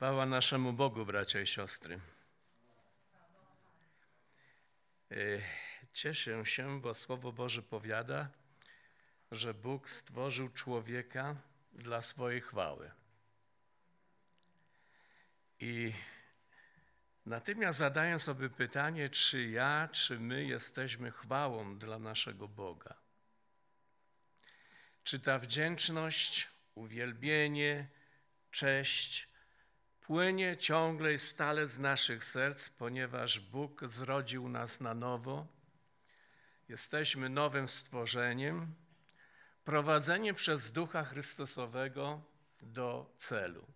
Chwała naszemu Bogu, bracia i siostry. Y, cieszę się, bo Słowo Boże powiada, że Bóg stworzył człowieka dla swojej chwały. I natychmiast zadaję sobie pytanie, czy ja, czy my jesteśmy chwałą dla naszego Boga. Czy ta wdzięczność, uwielbienie, cześć, płynie ciągle i stale z naszych serc, ponieważ Bóg zrodził nas na nowo. Jesteśmy nowym stworzeniem, Prowadzenie przez Ducha Chrystusowego do celu.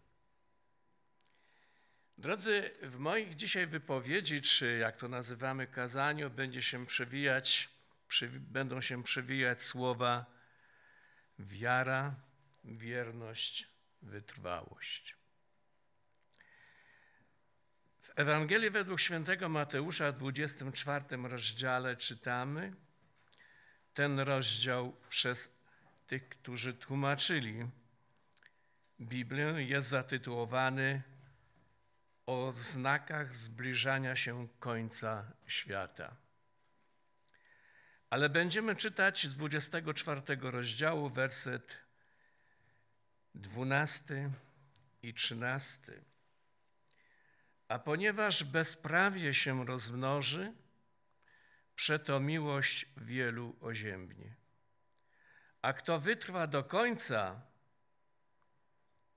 Drodzy, w moich dzisiaj wypowiedzi, czy jak to nazywamy kazaniu, będzie się przewijać, będą się przewijać słowa wiara, wierność, wytrwałość. Ewangelii według świętego Mateusza w 24 rozdziale czytamy ten rozdział przez tych, którzy tłumaczyli Biblię jest zatytułowany o znakach zbliżania się końca świata. Ale będziemy czytać z 24 rozdziału werset 12 i 13. A ponieważ bezprawie się rozmnoży, przeto miłość wielu oziębnie. A kto wytrwa do końca,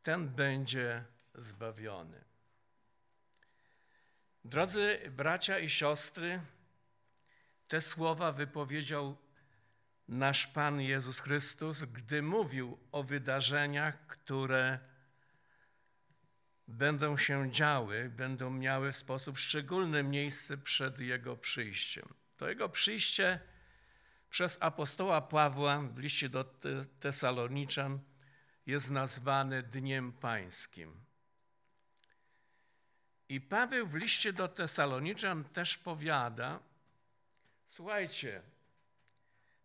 ten będzie zbawiony. Drodzy bracia i siostry, te słowa wypowiedział nasz Pan Jezus Chrystus, gdy mówił o wydarzeniach, które będą się działy, będą miały w sposób szczególny miejsce przed Jego przyjściem. To Jego przyjście przez apostoła Pawła w liście do Tesaloniczan jest nazwane Dniem Pańskim. I Paweł w liście do Tesaloniczan też powiada, słuchajcie,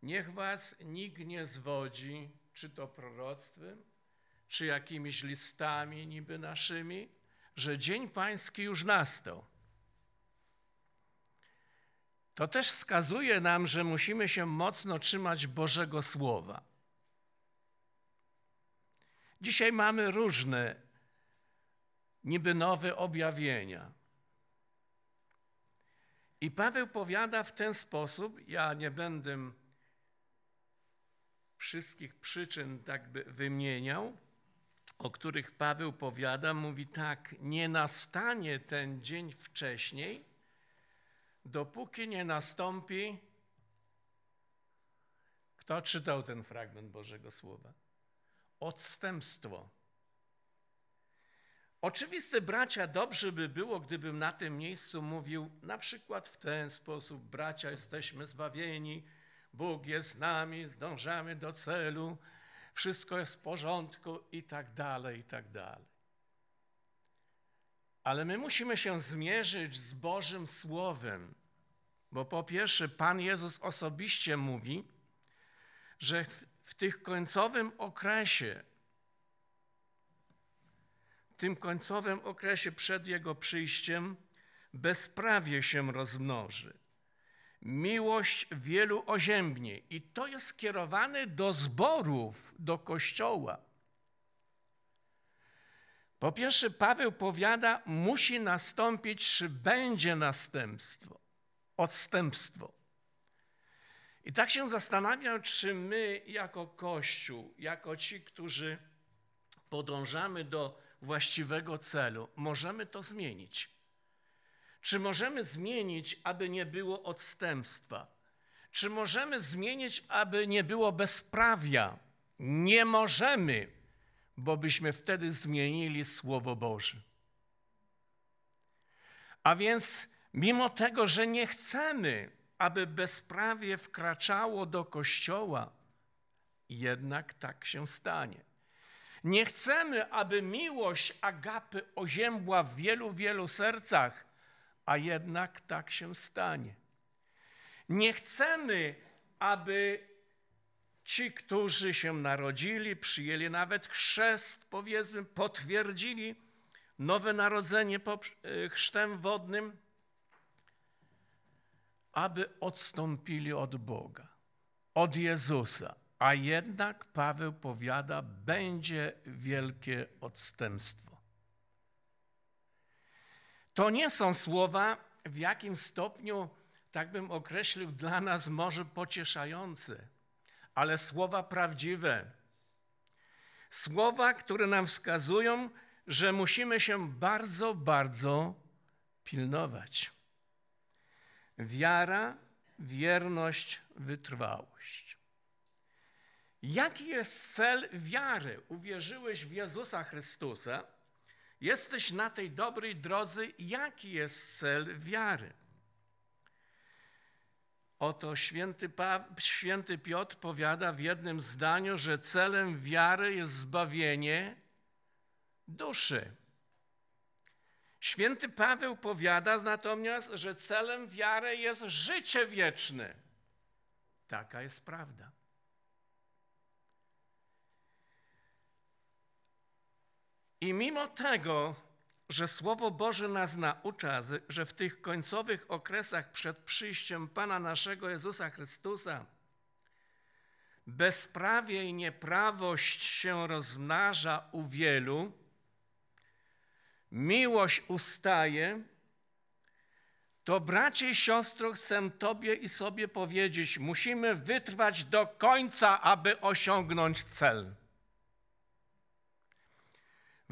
niech was nikt nie zwodzi, czy to proroctwem, czy jakimiś listami niby naszymi, że Dzień Pański już nastał. To też wskazuje nam, że musimy się mocno trzymać Bożego Słowa. Dzisiaj mamy różne niby nowe objawienia. I Paweł powiada w ten sposób, ja nie będę wszystkich przyczyn tak by wymieniał, o których Paweł powiada, mówi tak: Nie nastanie ten dzień wcześniej, dopóki nie nastąpi. Kto czytał ten fragment Bożego Słowa? Odstępstwo. Oczywiste, bracia, dobrze by było, gdybym na tym miejscu mówił na przykład w ten sposób: bracia, jesteśmy zbawieni, Bóg jest z nami, zdążamy do celu wszystko jest w porządku i tak dalej, i tak dalej. Ale my musimy się zmierzyć z Bożym Słowem, bo po pierwsze Pan Jezus osobiście mówi, że w, w tych końcowym okresie, w tym końcowym okresie przed Jego przyjściem bezprawie się rozmnoży miłość wielu oziębnie. I to jest skierowane do zborów, do kościoła. Po pierwsze, Paweł powiada, musi nastąpić, czy będzie następstwo, odstępstwo. I tak się zastanawiam, czy my jako Kościół, jako ci, którzy podążamy do właściwego celu, możemy to zmienić. Czy możemy zmienić, aby nie było odstępstwa? Czy możemy zmienić, aby nie było bezprawia? Nie możemy, bo byśmy wtedy zmienili Słowo Boże. A więc, mimo tego, że nie chcemy, aby bezprawie wkraczało do Kościoła, jednak tak się stanie. Nie chcemy, aby miłość Agapy oziębła w wielu, wielu sercach, a jednak tak się stanie. Nie chcemy, aby ci, którzy się narodzili, przyjęli nawet chrzest, powiedzmy, potwierdzili nowe narodzenie y, chrztem wodnym, aby odstąpili od Boga, od Jezusa. A jednak Paweł powiada, będzie wielkie odstępstwo. To nie są słowa w jakim stopniu, tak bym określił, dla nas może pocieszające, ale słowa prawdziwe. Słowa, które nam wskazują, że musimy się bardzo, bardzo pilnować. Wiara, wierność, wytrwałość. Jaki jest cel wiary? Uwierzyłeś w Jezusa Chrystusa, Jesteś na tej dobrej drodze. Jaki jest cel wiary? Oto święty, pa, święty Piotr powiada w jednym zdaniu, że celem wiary jest zbawienie duszy. Święty Paweł powiada natomiast, że celem wiary jest życie wieczne. Taka jest prawda. I mimo tego, że Słowo Boże nas naucza, że w tych końcowych okresach przed przyjściem Pana naszego Jezusa Chrystusa bezprawie i nieprawość się rozmnaża u wielu, miłość ustaje, to bracie i siostro, chcę Tobie i sobie powiedzieć, musimy wytrwać do końca, aby osiągnąć cel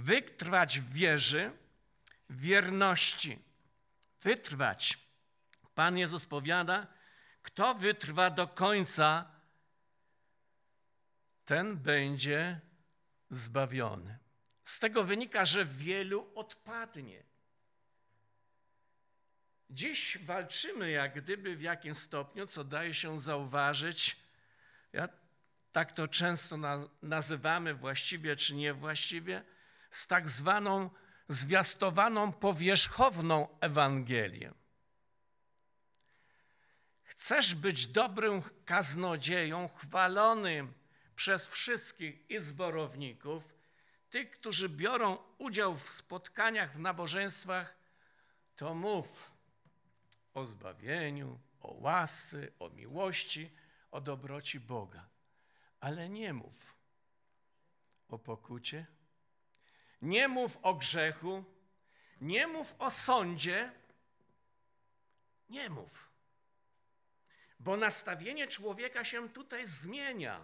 wytrwać w wierzy, w wierności. Wytrwać. Pan Jezus powiada, kto wytrwa do końca, ten będzie zbawiony. Z tego wynika, że wielu odpadnie. Dziś walczymy jak gdyby w jakim stopniu, co daje się zauważyć. Ja tak to często nazywamy właściwie czy niewłaściwie. właściwie z tak zwaną zwiastowaną powierzchowną Ewangelię. Chcesz być dobrym kaznodzieją, chwalonym przez wszystkich i zborowników, tych, którzy biorą udział w spotkaniach, w nabożeństwach, to mów o zbawieniu, o łasce, o miłości, o dobroci Boga. Ale nie mów o pokucie, nie mów o grzechu, nie mów o sądzie, nie mów. Bo nastawienie człowieka się tutaj zmienia.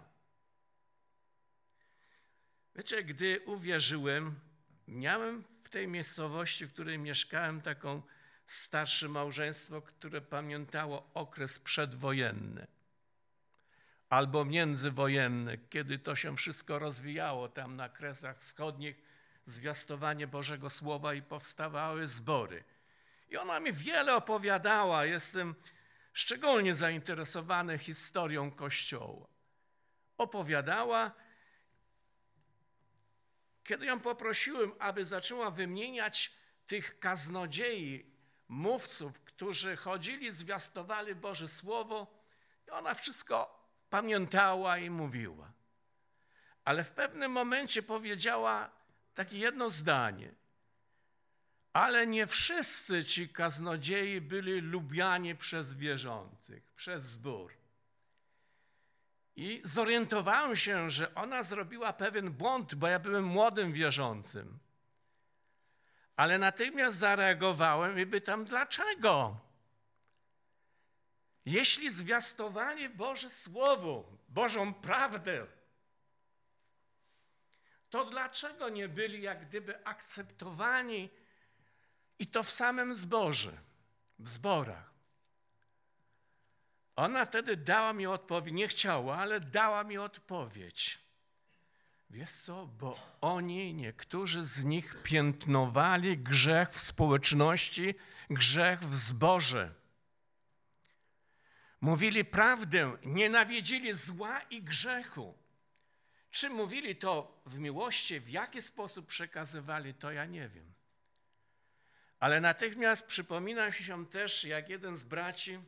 Wiecie, gdy uwierzyłem, miałem w tej miejscowości, w której mieszkałem, taką starsze małżeństwo, które pamiętało okres przedwojenny albo międzywojenny, kiedy to się wszystko rozwijało tam na kresach wschodnich, zwiastowanie Bożego Słowa i powstawały zbory. I ona mi wiele opowiadała. Jestem szczególnie zainteresowany historią Kościoła. Opowiadała, kiedy ją poprosiłem, aby zaczęła wymieniać tych kaznodziei, mówców, którzy chodzili, zwiastowali Boże Słowo, i ona wszystko pamiętała i mówiła. Ale w pewnym momencie powiedziała, takie jedno zdanie. Ale nie wszyscy ci kaznodziei byli lubiani przez wierzących, przez zbór. I zorientowałem się, że ona zrobiła pewien błąd, bo ja byłem młodym wierzącym. Ale natychmiast zareagowałem i pytam, dlaczego? Jeśli zwiastowanie Boże Słowo, Bożą prawdę to dlaczego nie byli jak gdyby akceptowani i to w samym zborze, w zborach? Ona wtedy dała mi odpowiedź, nie chciała, ale dała mi odpowiedź. Wiesz co, bo oni, niektórzy z nich piętnowali grzech w społeczności, grzech w zborze. Mówili prawdę, nienawidzili zła i grzechu. Czy mówili to w miłości, w jaki sposób przekazywali, to ja nie wiem. Ale natychmiast przypominam się też, jak jeden z braci,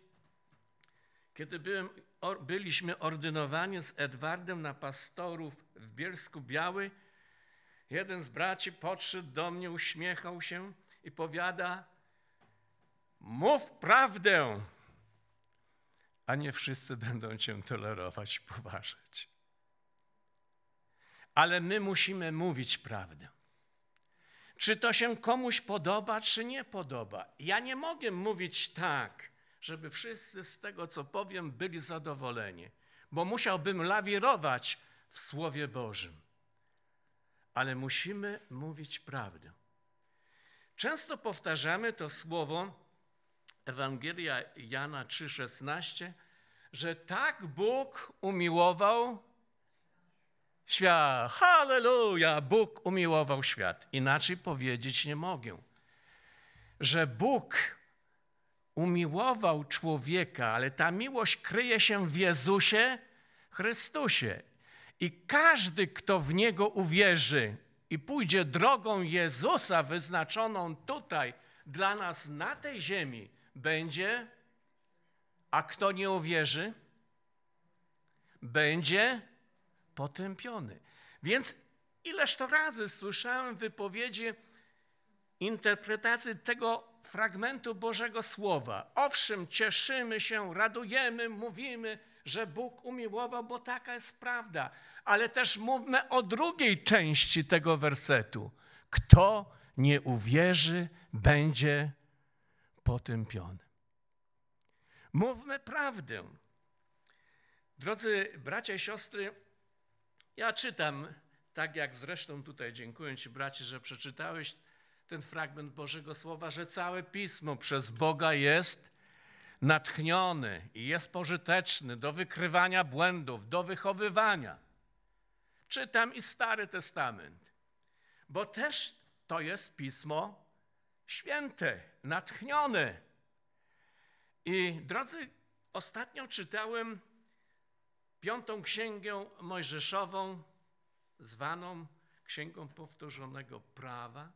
kiedy byłem, or, byliśmy ordynowani z Edwardem na pastorów w Bielsku Biały, jeden z braci podszedł do mnie, uśmiechał się i powiada: Mów prawdę, a nie wszyscy będą cię tolerować, poważać ale my musimy mówić prawdę. Czy to się komuś podoba, czy nie podoba? Ja nie mogę mówić tak, żeby wszyscy z tego, co powiem, byli zadowoleni, bo musiałbym lawirować w Słowie Bożym. Ale musimy mówić prawdę. Często powtarzamy to słowo Ewangelia Jana 3,16, że tak Bóg umiłował świat. Halleluja! Bóg umiłował świat. Inaczej powiedzieć nie mogę. Że Bóg umiłował człowieka, ale ta miłość kryje się w Jezusie Chrystusie. I każdy, kto w Niego uwierzy i pójdzie drogą Jezusa wyznaczoną tutaj dla nas na tej ziemi, będzie, a kto nie uwierzy, będzie potępiony. Więc ileż to razy słyszałem wypowiedzi, interpretacji tego fragmentu Bożego Słowa. Owszem, cieszymy się, radujemy, mówimy, że Bóg umiłował, bo taka jest prawda. Ale też mówmy o drugiej części tego wersetu. Kto nie uwierzy, będzie potępiony. Mówmy prawdę. Drodzy bracia i siostry, ja czytam, tak jak zresztą tutaj dziękuję Ci, bracie, że przeczytałeś ten fragment Bożego Słowa, że całe pismo przez Boga jest natchnione i jest pożyteczny do wykrywania błędów, do wychowywania. Czytam i Stary Testament, bo też to jest pismo święte, natchnione. I drodzy, ostatnio czytałem Piątą księgę Mojżeszową, zwaną księgą powtórzonego prawa.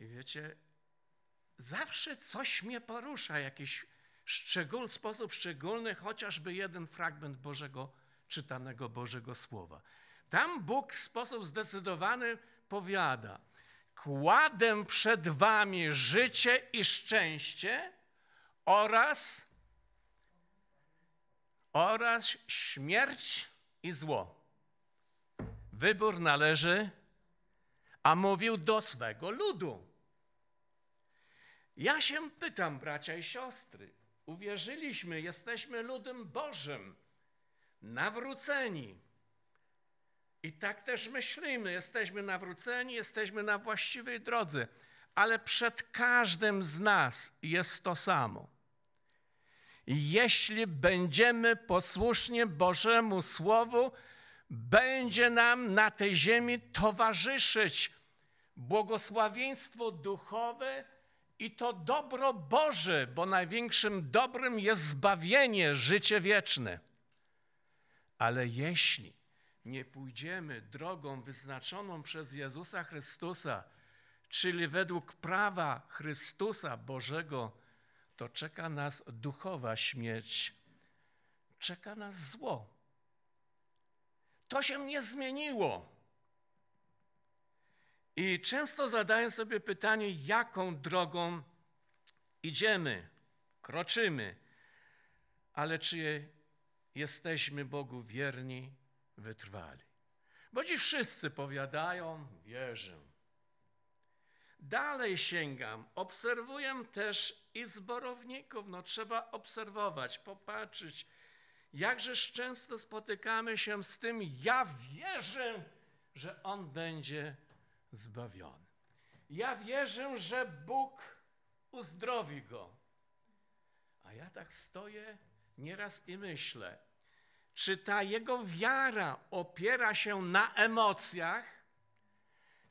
I wiecie, zawsze coś mnie porusza, jakiś szczegól, sposób szczególny, chociażby jeden fragment Bożego, czytanego Bożego Słowa. Tam Bóg w sposób zdecydowany powiada: Kładę przed Wami życie i szczęście oraz oraz śmierć i zło. Wybór należy, a mówił do swego ludu. Ja się pytam, bracia i siostry, uwierzyliśmy, jesteśmy ludem Bożym, nawróceni. I tak też myślimy, jesteśmy nawróceni, jesteśmy na właściwej drodze, ale przed każdym z nas jest to samo. Jeśli będziemy posłusznie Bożemu Słowu, będzie nam na tej ziemi towarzyszyć błogosławieństwo duchowe i to dobro Boże, bo największym dobrem jest zbawienie, życie wieczne. Ale jeśli nie pójdziemy drogą wyznaczoną przez Jezusa Chrystusa, czyli według prawa Chrystusa Bożego to czeka nas duchowa śmierć, czeka nas zło. To się nie zmieniło. I często zadaję sobie pytanie, jaką drogą idziemy, kroczymy, ale czy jesteśmy Bogu wierni, wytrwali. Bo dziś wszyscy powiadają, wierzę, Dalej sięgam. Obserwuję też i zborowników. No, trzeba obserwować, popatrzeć. Jakżeż często spotykamy się z tym, ja wierzę, że on będzie zbawiony. Ja wierzę, że Bóg uzdrowi go. A ja tak stoję nieraz i myślę, czy ta jego wiara opiera się na emocjach,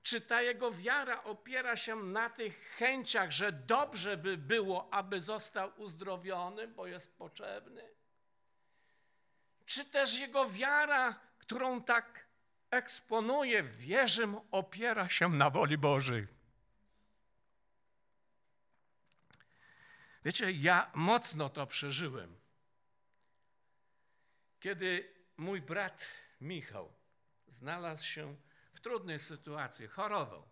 czy ta jego wiara opiera się na tych chęciach, że dobrze by było, aby został uzdrowiony, bo jest potrzebny? Czy też jego wiara, którą tak eksponuje, wierzym, opiera się na woli Bożej? Wiecie, ja mocno to przeżyłem. Kiedy mój brat Michał znalazł się w trudnej sytuacji, chorował.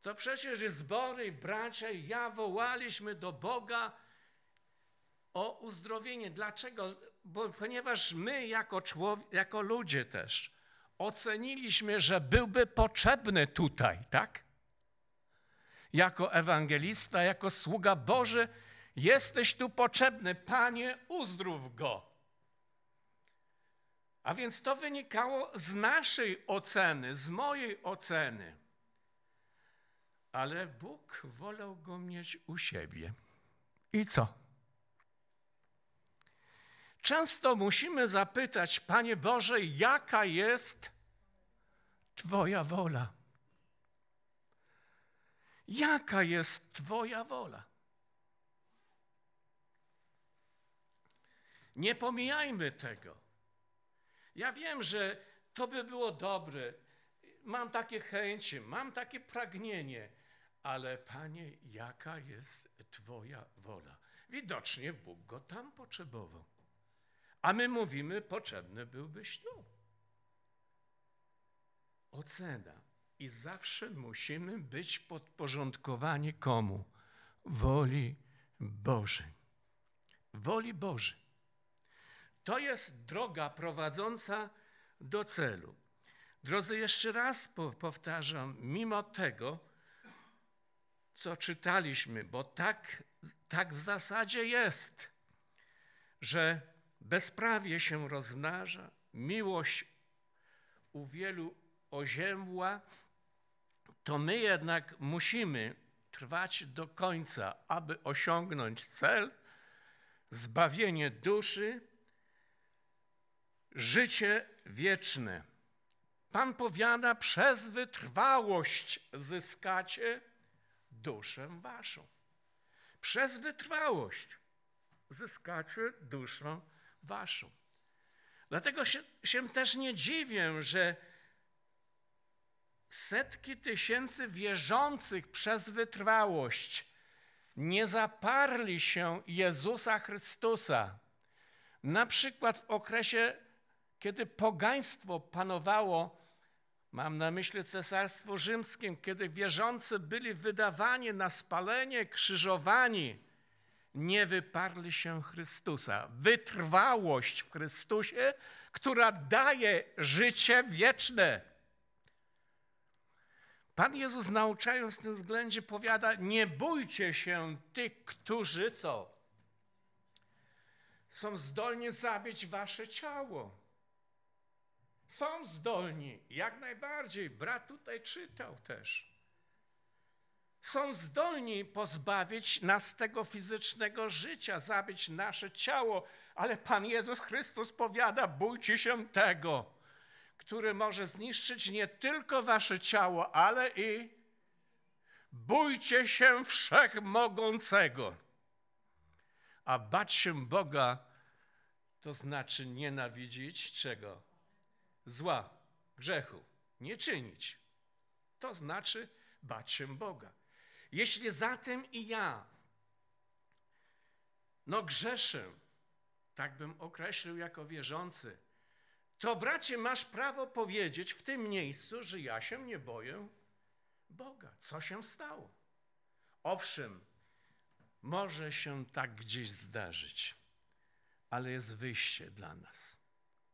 To przecież i zbory, i bracia, i ja wołaliśmy do Boga o uzdrowienie. Dlaczego? Bo, ponieważ my jako, jako ludzie też oceniliśmy, że byłby potrzebny tutaj, tak? Jako ewangelista, jako sługa Boży, jesteś tu potrzebny, Panie, uzdrów go. A więc to wynikało z naszej oceny, z mojej oceny. Ale Bóg wolał go mieć u siebie. I co? Często musimy zapytać, Panie Boże, jaka jest Twoja wola? Jaka jest Twoja wola? Nie pomijajmy tego. Ja wiem, że to by było dobre. Mam takie chęci, mam takie pragnienie, ale Panie, jaka jest Twoja wola? Widocznie Bóg go tam potrzebował. A my mówimy, potrzebny byłbyś tu. Ocena. I zawsze musimy być podporządkowani komu? Woli Bożej. Woli Bożej. To jest droga prowadząca do celu. Drodzy, jeszcze raz powtarzam, mimo tego, co czytaliśmy, bo tak, tak w zasadzie jest, że bezprawie się rozmnaża, miłość u wielu oziębła, to my jednak musimy trwać do końca, aby osiągnąć cel, zbawienie duszy życie wieczne. Pan powiada, przez wytrwałość zyskacie duszę waszą. Przez wytrwałość zyskacie duszę waszą. Dlatego się, się też nie dziwię, że setki tysięcy wierzących przez wytrwałość nie zaparli się Jezusa Chrystusa. Na przykład w okresie kiedy pogaństwo panowało, mam na myśli cesarstwo rzymskim, kiedy wierzący byli wydawani na spalenie, krzyżowani, nie wyparli się Chrystusa. Wytrwałość w Chrystusie, która daje życie wieczne. Pan Jezus nauczając w tym względzie powiada, nie bójcie się tych, którzy co? Są zdolni zabić wasze ciało są zdolni, jak najbardziej. Brat tutaj czytał też. Są zdolni pozbawić nas tego fizycznego życia, zabić nasze ciało, ale Pan Jezus Chrystus powiada: bójcie się tego, który może zniszczyć nie tylko wasze ciało, ale i bójcie się wszechmogącego. A bać się Boga to znaczy nienawidzić czego? zła, grzechu nie czynić. To znaczy bać się Boga. Jeśli zatem i ja, no grzeszę, tak bym określił jako wierzący, to bracie, masz prawo powiedzieć w tym miejscu, że ja się nie boję Boga. Co się stało? Owszem, może się tak gdzieś zdarzyć, ale jest wyjście dla nas,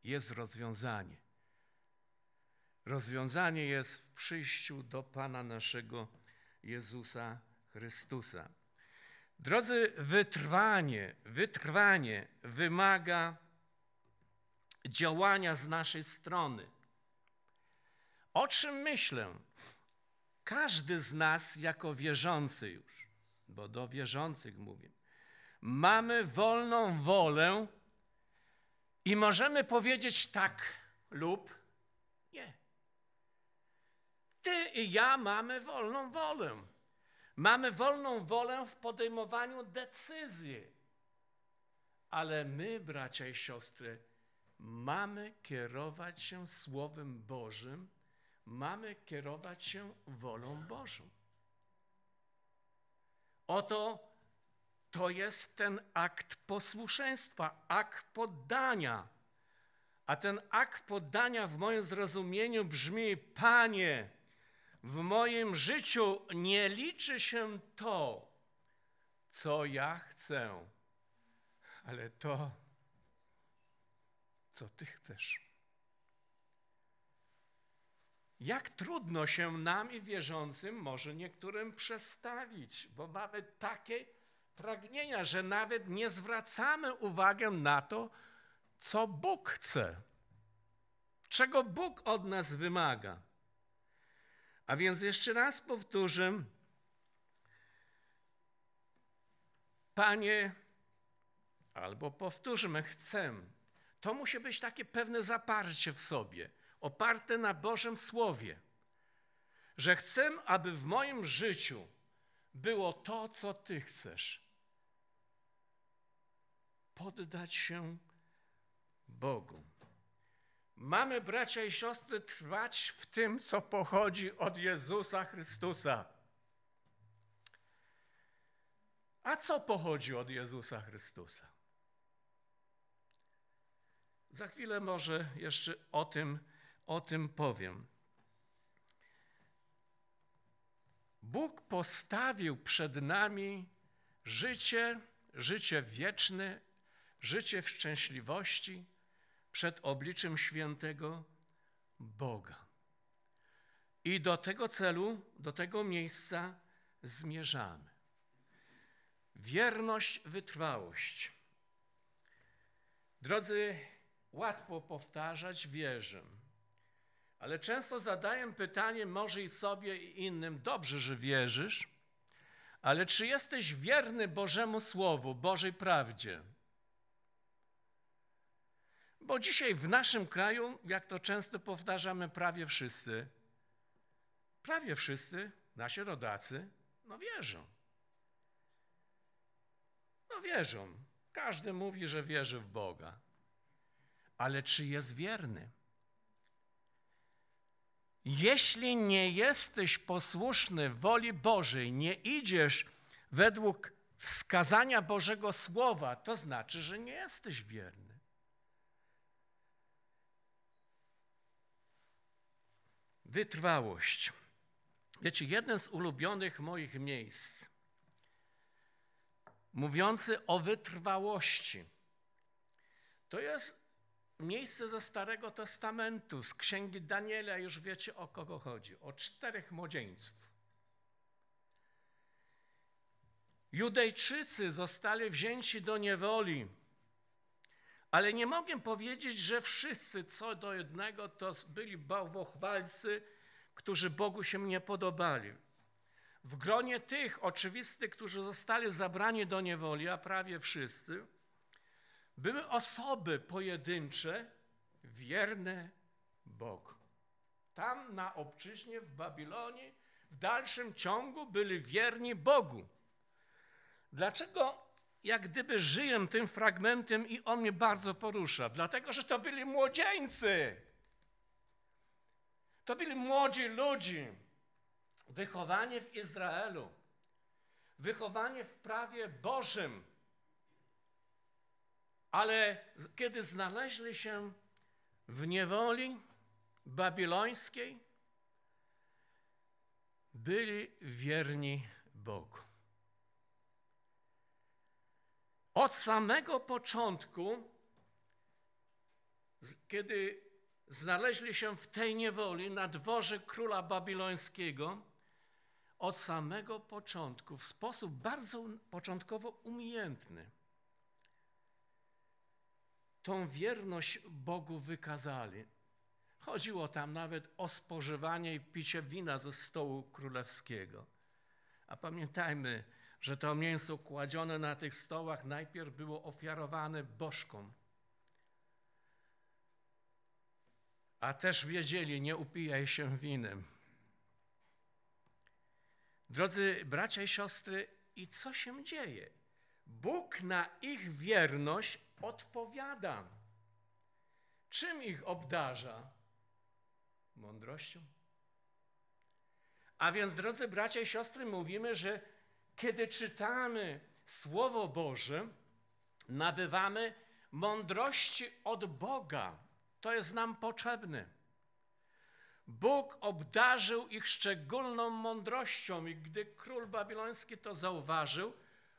jest rozwiązanie. Rozwiązanie jest w przyjściu do Pana naszego Jezusa Chrystusa. Drodzy, wytrwanie, wytrwanie wymaga działania z naszej strony. O czym myślę? Każdy z nas jako wierzący już, bo do wierzących mówię, mamy wolną wolę i możemy powiedzieć tak lub ty i ja mamy wolną wolę. Mamy wolną wolę w podejmowaniu decyzji. Ale my, bracia i siostry, mamy kierować się Słowem Bożym, mamy kierować się wolą Bożą. Oto to jest ten akt posłuszeństwa, akt poddania. A ten akt poddania w moim zrozumieniu brzmi: Panie, w moim życiu nie liczy się to, co ja chcę, ale to, co Ty chcesz. Jak trudno się nam i wierzącym, może niektórym, przestawić, bo mamy takie pragnienia, że nawet nie zwracamy uwagi na to, co Bóg chce, czego Bóg od nas wymaga. A więc jeszcze raz powtórzę. Panie, albo powtórzmy, chcę. To musi być takie pewne zaparcie w sobie, oparte na Bożym Słowie, że chcę, aby w moim życiu było to, co Ty chcesz. Poddać się Bogu. Mamy, bracia i siostry, trwać w tym, co pochodzi od Jezusa Chrystusa. A co pochodzi od Jezusa Chrystusa? Za chwilę może jeszcze o tym, o tym powiem. Bóg postawił przed nami życie, życie wieczne, życie w szczęśliwości przed obliczem świętego Boga. I do tego celu, do tego miejsca zmierzamy. Wierność, wytrwałość. Drodzy, łatwo powtarzać, wierzę. Ale często zadaję pytanie, może i sobie, i innym, dobrze, że wierzysz, ale czy jesteś wierny Bożemu Słowu, Bożej prawdzie? Bo dzisiaj w naszym kraju, jak to często powtarzamy, prawie wszyscy, prawie wszyscy nasi rodacy, no wierzą. No wierzą. Każdy mówi, że wierzy w Boga. Ale czy jest wierny? Jeśli nie jesteś posłuszny woli Bożej, nie idziesz według wskazania Bożego Słowa, to znaczy, że nie jesteś wierny. Wytrwałość. Wiecie, jeden z ulubionych moich miejsc, mówiący o wytrwałości, to jest miejsce ze Starego Testamentu, z Księgi Daniela, już wiecie o kogo chodzi, o czterech młodzieńców. Judejczycy zostali wzięci do niewoli ale nie mogę powiedzieć, że wszyscy co do jednego to byli bałwochwalcy, którzy Bogu się nie podobali. W gronie tych oczywistych, którzy zostali zabrani do niewoli, a prawie wszyscy, były osoby pojedyncze, wierne Bogu. Tam na obczyźnie w Babilonii, w dalszym ciągu byli wierni Bogu. Dlaczego jak gdyby żyję tym fragmentem i on mnie bardzo porusza, dlatego że to byli młodzieńcy. To byli młodzi ludzie. Wychowanie w Izraelu, wychowanie w prawie Bożym. Ale kiedy znaleźli się w niewoli babilońskiej, byli wierni Bogu. Od samego początku, kiedy znaleźli się w tej niewoli na dworze króla babilońskiego, od samego początku, w sposób bardzo początkowo umiejętny, tą wierność Bogu wykazali. Chodziło tam nawet o spożywanie i picie wina ze stołu królewskiego. A pamiętajmy, że to mięso kładzione na tych stołach najpierw było ofiarowane bożkom. A też wiedzieli, nie upijaj się winem. Drodzy bracia i siostry, i co się dzieje? Bóg na ich wierność odpowiada. Czym ich obdarza? Mądrością. A więc, drodzy bracia i siostry, mówimy, że kiedy czytamy Słowo Boże, nabywamy mądrości od Boga. To jest nam potrzebne. Bóg obdarzył ich szczególną mądrością i gdy król babiloński to zauważył,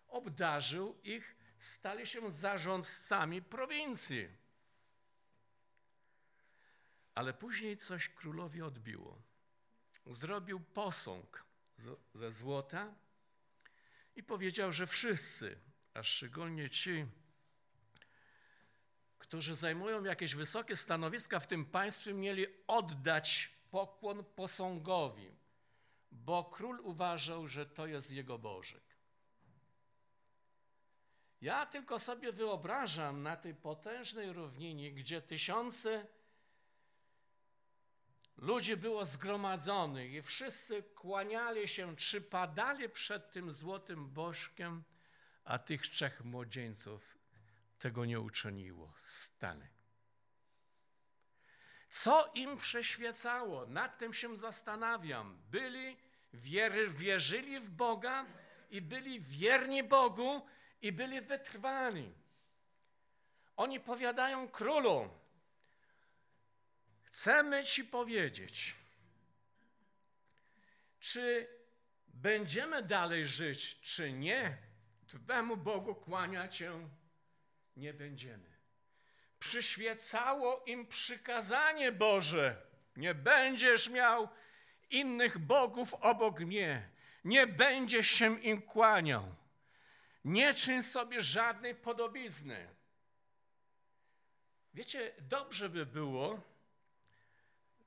obdarzył ich, stali się zarządcami prowincji. Ale później coś królowi odbiło. Zrobił posąg ze złota, i powiedział, że wszyscy, a szczególnie ci, którzy zajmują jakieś wysokie stanowiska w tym państwie, mieli oddać pokłon posągowi, bo król uważał, że to jest jego Bożyk. Ja tylko sobie wyobrażam na tej potężnej równinie, gdzie tysiące ludzi było zgromadzonych i wszyscy kłaniali się, czy padali przed tym złotym bożkiem, a tych trzech młodzieńców tego nie uczyniło. Stany. Co im przeświecało? Nad tym się zastanawiam. Byli, wiery, wierzyli w Boga i byli wierni Bogu i byli wytrwani. Oni powiadają królu, Chcemy Ci powiedzieć, czy będziemy dalej żyć, czy nie, Twemu Bogu kłaniać się nie będziemy. Przyświecało im przykazanie Boże: Nie będziesz miał innych bogów obok mnie, nie będziesz się im kłaniał, nie czyń sobie żadnej podobizny. Wiecie, dobrze by było,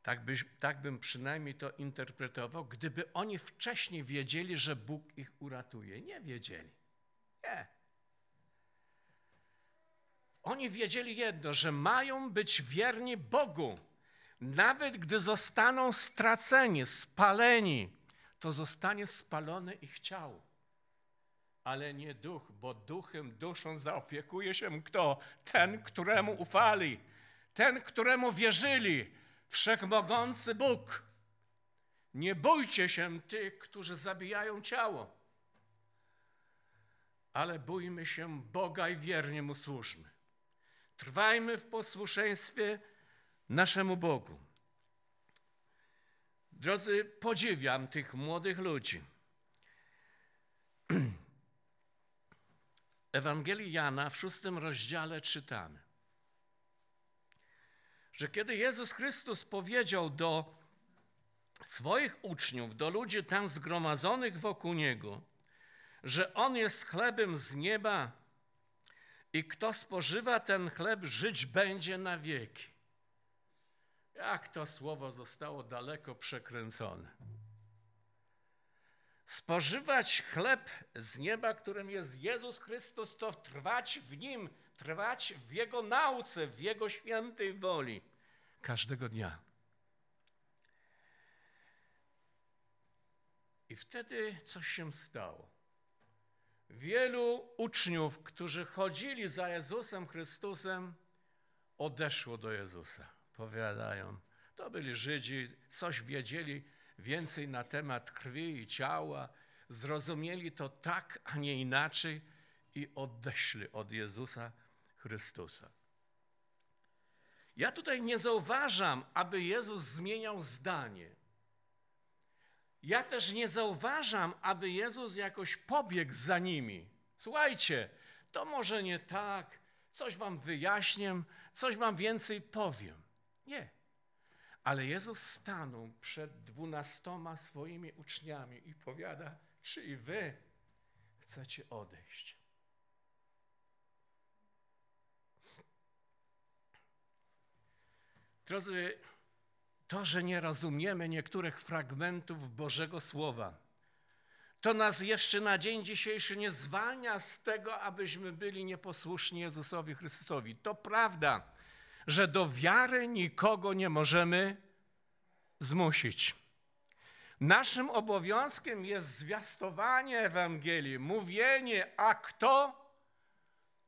tak, byś, tak bym przynajmniej to interpretował, gdyby oni wcześniej wiedzieli, że Bóg ich uratuje. Nie wiedzieli. Nie. Oni wiedzieli jedno, że mają być wierni Bogu. Nawet gdy zostaną straceni, spaleni, to zostanie spalone ich ciało. Ale nie duch, bo duchem, duszą zaopiekuje się kto? Ten, któremu ufali, ten, któremu wierzyli wszechmogący Bóg, nie bójcie się tych, którzy zabijają ciało, ale bójmy się Boga i wiernie Mu służmy. Trwajmy w posłuszeństwie naszemu Bogu. Drodzy, podziwiam tych młodych ludzi. Ewangelii Jana w szóstym rozdziale czytamy że kiedy Jezus Chrystus powiedział do swoich uczniów, do ludzi tam zgromadzonych wokół Niego, że On jest chlebem z nieba i kto spożywa ten chleb, żyć będzie na wieki. Jak to słowo zostało daleko przekręcone. Spożywać chleb z nieba, którym jest Jezus Chrystus, to trwać w Nim, trwać w Jego nauce, w Jego świętej woli każdego dnia. I wtedy coś się stało. Wielu uczniów, którzy chodzili za Jezusem Chrystusem, odeszło do Jezusa. Powiadają, to byli Żydzi, coś wiedzieli więcej na temat krwi i ciała, zrozumieli to tak, a nie inaczej i odeszli od Jezusa Chrystusa. Ja tutaj nie zauważam, aby Jezus zmieniał zdanie. Ja też nie zauważam, aby Jezus jakoś pobiegł za nimi. Słuchajcie, to może nie tak, coś wam wyjaśnię, coś wam więcej powiem. Nie. Ale Jezus stanął przed dwunastoma swoimi uczniami i powiada, czy i wy chcecie odejść? Drodzy, to, że nie rozumiemy niektórych fragmentów Bożego Słowa, to nas jeszcze na dzień dzisiejszy nie zwalnia z tego, abyśmy byli nieposłuszni Jezusowi Chrystusowi. To prawda, że do wiary nikogo nie możemy zmusić. Naszym obowiązkiem jest zwiastowanie Ewangelii, mówienie, a kto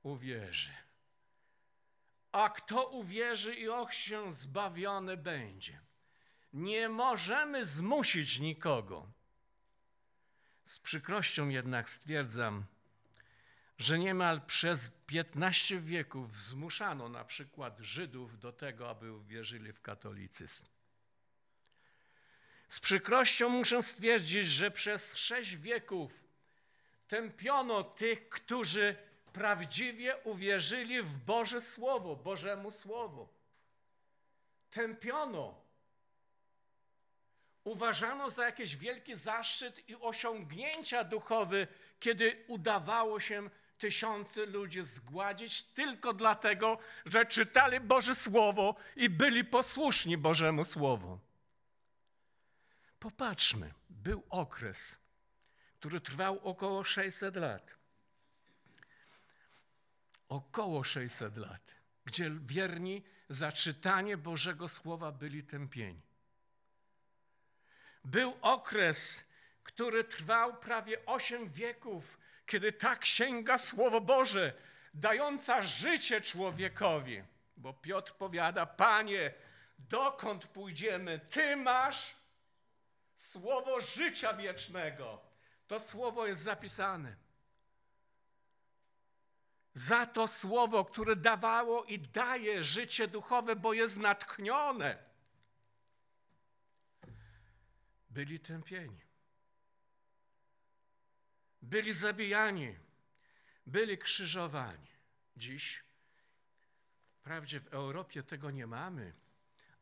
uwierzy. A kto uwierzy i och się zbawiony będzie. Nie możemy zmusić nikogo. Z przykrością jednak stwierdzam, że niemal przez 15 wieków zmuszano na przykład Żydów do tego, aby uwierzyli w katolicyzm. Z przykrością muszę stwierdzić, że przez sześć wieków tępiono tych, którzy prawdziwie uwierzyli w Boże Słowo, Bożemu Słowu. Tępiono. Uważano za jakiś wielki zaszczyt i osiągnięcia duchowe, kiedy udawało się tysiące ludzi zgładzić tylko dlatego, że czytali Boże Słowo i byli posłuszni Bożemu Słowu. Popatrzmy, był okres, który trwał około 600 lat około 600 lat, gdzie wierni za czytanie Bożego Słowa byli tępieni. Był okres, który trwał prawie 8 wieków, kiedy tak sięga Słowo Boże, dająca życie człowiekowi, bo Piotr powiada: Panie, dokąd pójdziemy? Ty masz słowo życia wiecznego. To słowo jest zapisane za to słowo, które dawało i daje życie duchowe, bo jest natchnione. Byli tępieni. Byli zabijani. Byli krzyżowani. Dziś wprawdzie w Europie tego nie mamy,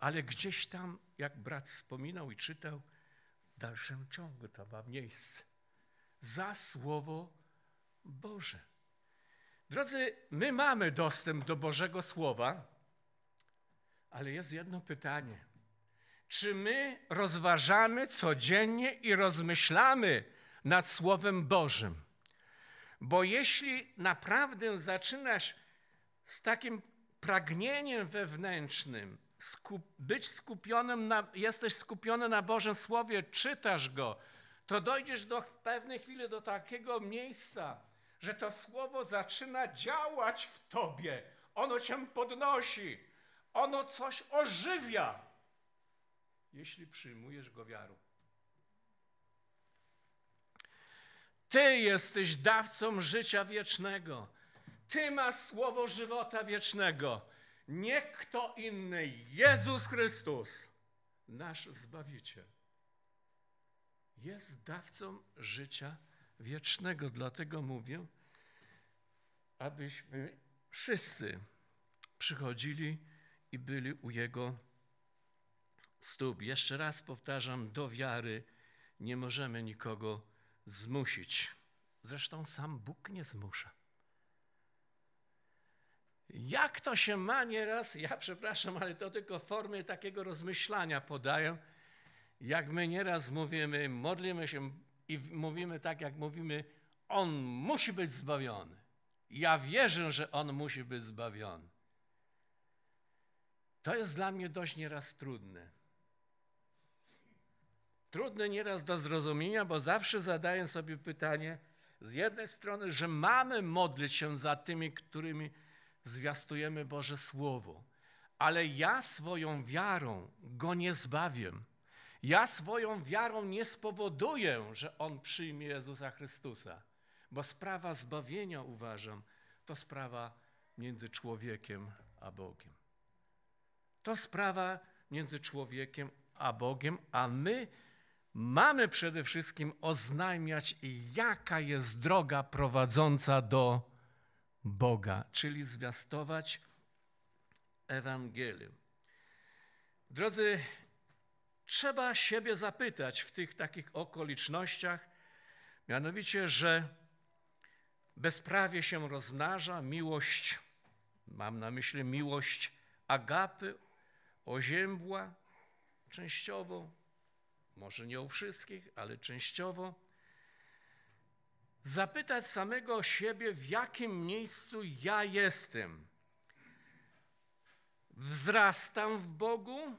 ale gdzieś tam, jak brat wspominał i czytał, w dalszym ciągu to ma miejsce. Za słowo Boże. Drodzy, my mamy dostęp do Bożego Słowa, ale jest jedno pytanie. Czy my rozważamy codziennie i rozmyślamy nad Słowem Bożym? Bo jeśli naprawdę zaczynasz z takim pragnieniem wewnętrznym, skup, być skupionym, na, jesteś skupiony na Bożym Słowie, czytasz go, to dojdziesz do pewnej chwili do takiego miejsca, że to słowo zaczyna działać w tobie. Ono cię podnosi. Ono coś ożywia, jeśli przyjmujesz go wiarą. Ty jesteś dawcą życia wiecznego. Ty masz słowo żywota wiecznego. Nie kto inny, Jezus Chrystus, nasz Zbawiciel, jest dawcą życia wiecznego wiecznego. Dlatego mówię, abyśmy wszyscy przychodzili i byli u Jego stóp. Jeszcze raz powtarzam, do wiary nie możemy nikogo zmusić. Zresztą sam Bóg nie zmusza. Jak to się ma nieraz, ja przepraszam, ale to tylko formy takiego rozmyślania podaję, jak my nieraz mówimy, modlimy się, i mówimy tak, jak mówimy, on musi być zbawiony. Ja wierzę, że on musi być zbawiony. To jest dla mnie dość nieraz trudne. Trudne nieraz do zrozumienia, bo zawsze zadaję sobie pytanie z jednej strony, że mamy modlić się za tymi, którymi zwiastujemy Boże Słowo, ale ja swoją wiarą go nie zbawię. Ja swoją wiarą nie spowoduję, że on przyjmie Jezusa Chrystusa, bo sprawa zbawienia, uważam, to sprawa między człowiekiem a Bogiem. To sprawa między człowiekiem a Bogiem, a my mamy przede wszystkim oznajmiać, jaka jest droga prowadząca do Boga, czyli zwiastować Ewangelię. Drodzy trzeba siebie zapytać w tych takich okolicznościach, mianowicie, że bezprawie się rozmnaża, miłość, mam na myśli miłość agapy, oziębła częściowo, może nie u wszystkich, ale częściowo. Zapytać samego siebie, w jakim miejscu ja jestem. Wzrastam w Bogu,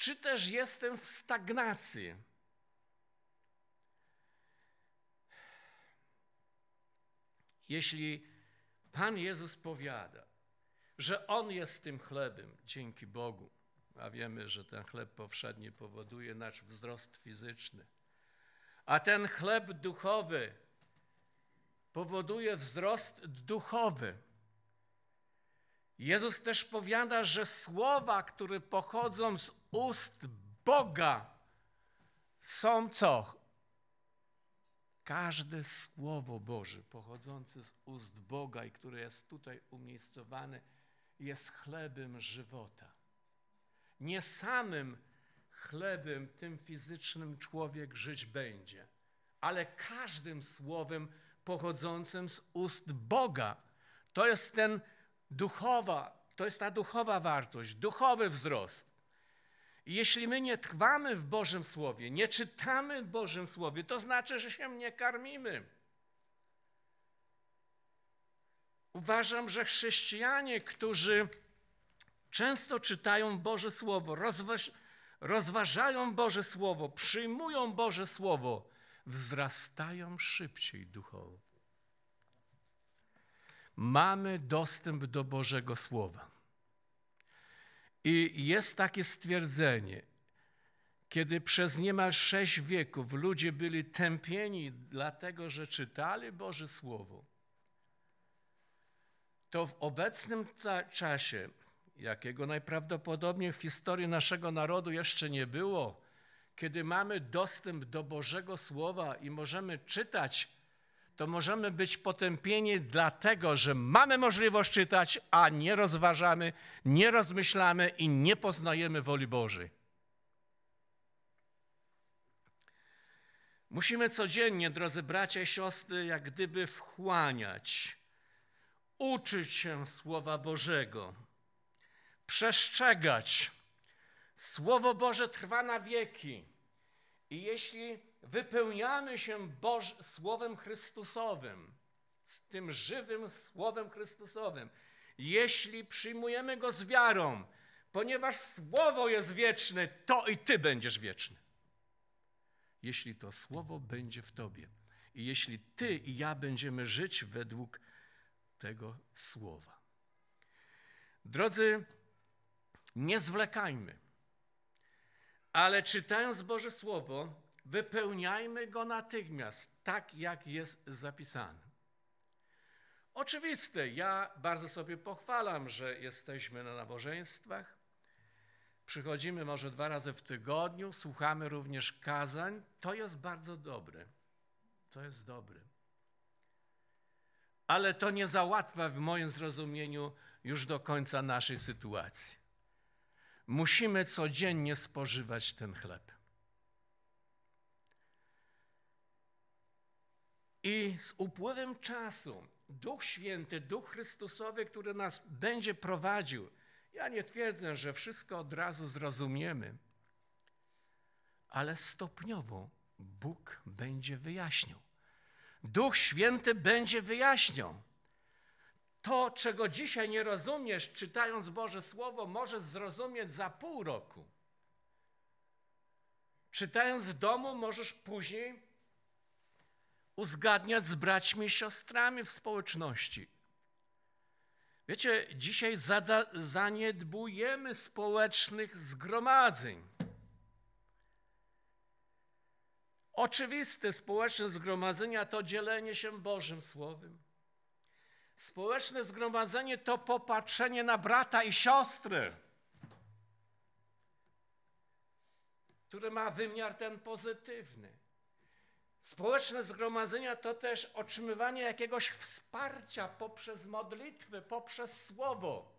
czy też jestem w stagnacji. Jeśli Pan Jezus powiada, że On jest tym chlebem, dzięki Bogu, a wiemy, że ten chleb powszedni powoduje nasz wzrost fizyczny, a ten chleb duchowy powoduje wzrost duchowy. Jezus też powiada, że słowa, które pochodzą z ust Boga, są co? Każde słowo Boże pochodzące z ust Boga i które jest tutaj umiejscowane, jest chlebem żywota. Nie samym chlebem, tym fizycznym człowiek żyć będzie, ale każdym słowem pochodzącym z ust Boga. To jest ten duchowa, to jest ta duchowa wartość, duchowy wzrost. I jeśli my nie trwamy w Bożym Słowie, nie czytamy w Bożym Słowie, to znaczy, że się nie karmimy. Uważam, że chrześcijanie, którzy często czytają Boże Słowo, rozważ, rozważają Boże Słowo, przyjmują Boże Słowo, wzrastają szybciej duchowo mamy dostęp do Bożego Słowa. I jest takie stwierdzenie, kiedy przez niemal sześć wieków ludzie byli tępieni dlatego, że czytali Boże Słowo, to w obecnym czasie, jakiego najprawdopodobniej w historii naszego narodu jeszcze nie było, kiedy mamy dostęp do Bożego Słowa i możemy czytać to możemy być potępieni dlatego, że mamy możliwość czytać, a nie rozważamy, nie rozmyślamy i nie poznajemy woli Bożej. Musimy codziennie, drodzy bracia i siostry, jak gdyby wchłaniać, uczyć się Słowa Bożego, przestrzegać. Słowo Boże trwa na wieki. I jeśli wypełniamy się Boż Słowem Chrystusowym, z tym żywym Słowem Chrystusowym, jeśli przyjmujemy Go z wiarą, ponieważ Słowo jest wieczne, to i Ty będziesz wieczny. Jeśli to Słowo będzie w Tobie i jeśli Ty i ja będziemy żyć według tego Słowa. Drodzy, nie zwlekajmy, ale czytając Boże Słowo, wypełniajmy go natychmiast, tak jak jest zapisany. Oczywiste, ja bardzo sobie pochwalam, że jesteśmy na nabożeństwach. Przychodzimy może dwa razy w tygodniu, słuchamy również kazań. To jest bardzo dobre. To jest dobre. Ale to nie załatwia w moim zrozumieniu już do końca naszej sytuacji. Musimy codziennie spożywać ten chleb. I z upływem czasu Duch Święty, Duch Chrystusowy, który nas będzie prowadził, ja nie twierdzę, że wszystko od razu zrozumiemy, ale stopniowo Bóg będzie wyjaśniał. Duch Święty będzie wyjaśniał. To, czego dzisiaj nie rozumiesz, czytając Boże Słowo, możesz zrozumieć za pół roku. Czytając w domu, możesz później uzgadniać z braćmi i siostrami w społeczności. Wiecie, dzisiaj zaniedbujemy społecznych zgromadzeń. Oczywiste społeczne zgromadzenia to dzielenie się Bożym Słowem. Społeczne zgromadzenie to popatrzenie na brata i siostrę, które ma wymiar ten pozytywny. Społeczne zgromadzenia to też otrzymywanie jakiegoś wsparcia poprzez modlitwy, poprzez słowo.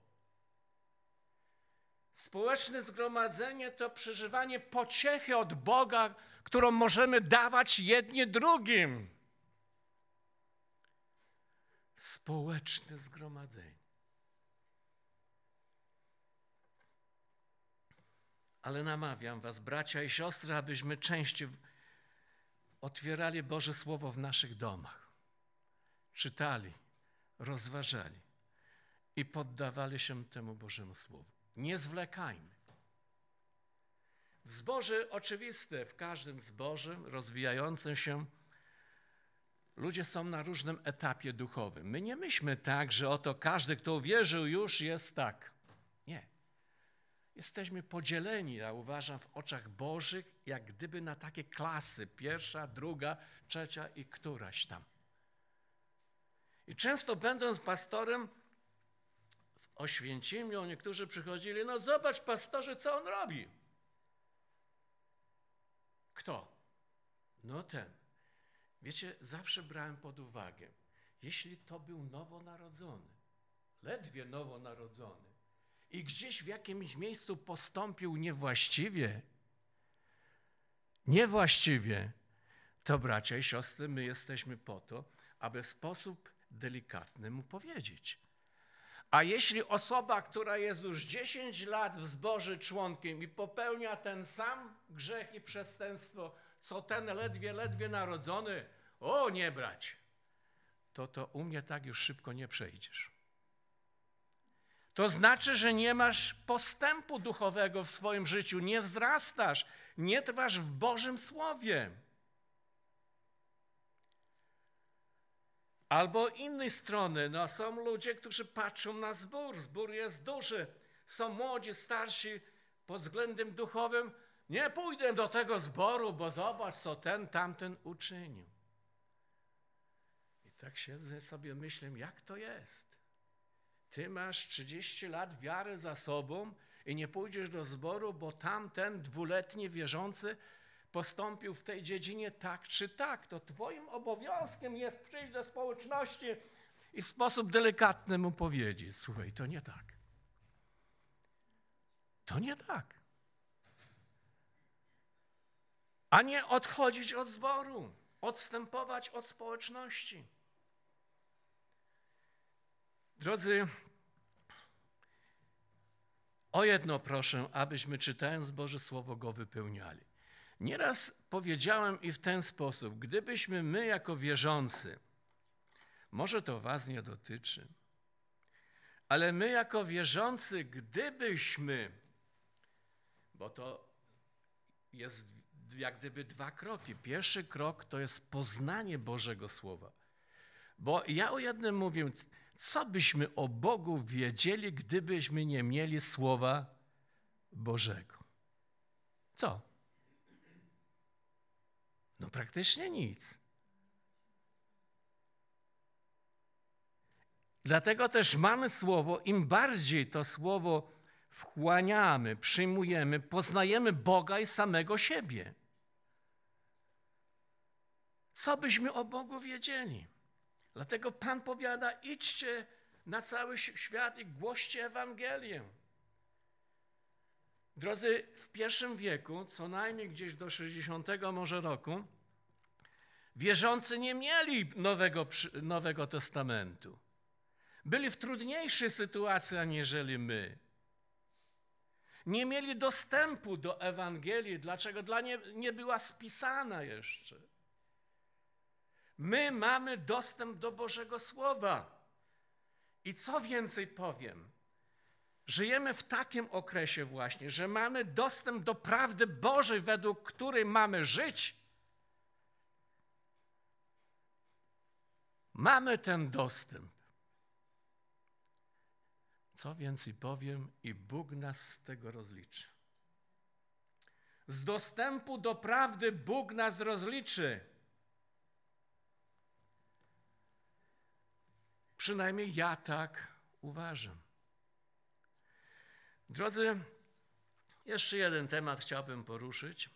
Społeczne zgromadzenie to przeżywanie pociechy od Boga, którą możemy dawać jedni drugim. Społeczne zgromadzenie. Ale namawiam Was, bracia i siostry, abyśmy częściej otwierali Boże Słowo w naszych domach, czytali, rozważali i poddawali się temu Bożemu Słowu. Nie zwlekajmy. W zboży oczywiste, w każdym zboży rozwijającym się, ludzie są na różnym etapie duchowym. My nie myślmy tak, że oto każdy, kto uwierzył, już jest tak. Nie. Jesteśmy podzieleni, ja uważam, w oczach Bożych, jak gdyby na takie klasy: pierwsza, druga, trzecia i któraś tam. I często będąc pastorem w Oświęcimiu, niektórzy przychodzili: No, zobacz, pastorze, co on robi. Kto? No ten. Wiecie, zawsze brałem pod uwagę, jeśli to był nowonarodzony, ledwie nowonarodzony, i gdzieś w jakimś miejscu postąpił niewłaściwie, niewłaściwie, to bracia i siostry, my jesteśmy po to, aby w sposób delikatny mu powiedzieć. A jeśli osoba, która jest już 10 lat w zboży członkiem i popełnia ten sam grzech i przestępstwo, co ten ledwie, ledwie narodzony, o nie brać, to to u mnie tak już szybko nie przejdziesz. To znaczy, że nie masz postępu duchowego w swoim życiu, nie wzrastasz, nie trwasz w Bożym Słowie. Albo innej strony, no są ludzie, którzy patrzą na zbór, zbór jest duży, są młodzi, starsi, pod względem duchowym, nie pójdę do tego zboru, bo zobacz, co ten, tamten uczynił. I tak siedzę sobie, myślę, jak to jest? Ty masz 30 lat wiary za sobą i nie pójdziesz do zboru, bo tamten dwuletni wierzący postąpił w tej dziedzinie tak czy tak. To Twoim obowiązkiem jest przyjść do społeczności i w sposób delikatny mu powiedzieć: Słuchaj, to nie tak. To nie tak. A nie odchodzić od zboru, odstępować od społeczności. Drodzy, o jedno proszę, abyśmy czytając Boże Słowo go wypełniali. Nieraz powiedziałem i w ten sposób, gdybyśmy my jako wierzący, może to was nie dotyczy, ale my jako wierzący, gdybyśmy, bo to jest jak gdyby dwa kroki. Pierwszy krok to jest poznanie Bożego Słowa. Bo ja o jednym mówię, co byśmy o Bogu wiedzieli, gdybyśmy nie mieli Słowa Bożego? Co? No praktycznie nic. Dlatego też mamy słowo, im bardziej to słowo wchłaniamy, przyjmujemy, poznajemy Boga i samego siebie. Co byśmy o Bogu wiedzieli? Dlatego Pan powiada, idźcie na cały świat i głoście Ewangelię. Drodzy, w pierwszym wieku, co najmniej gdzieś do 60 może roku, wierzący nie mieli Nowego, nowego Testamentu. Byli w trudniejszej sytuacji aniżeli my. Nie mieli dostępu do Ewangelii. Dlaczego? Dla nie, nie była spisana jeszcze. My mamy dostęp do Bożego Słowa. I co więcej powiem, żyjemy w takim okresie właśnie, że mamy dostęp do prawdy Bożej, według której mamy żyć. Mamy ten dostęp. Co więcej powiem, i Bóg nas z tego rozliczy. Z dostępu do prawdy Bóg nas rozliczy. Przynajmniej ja tak uważam. Drodzy, jeszcze jeden temat chciałbym poruszyć.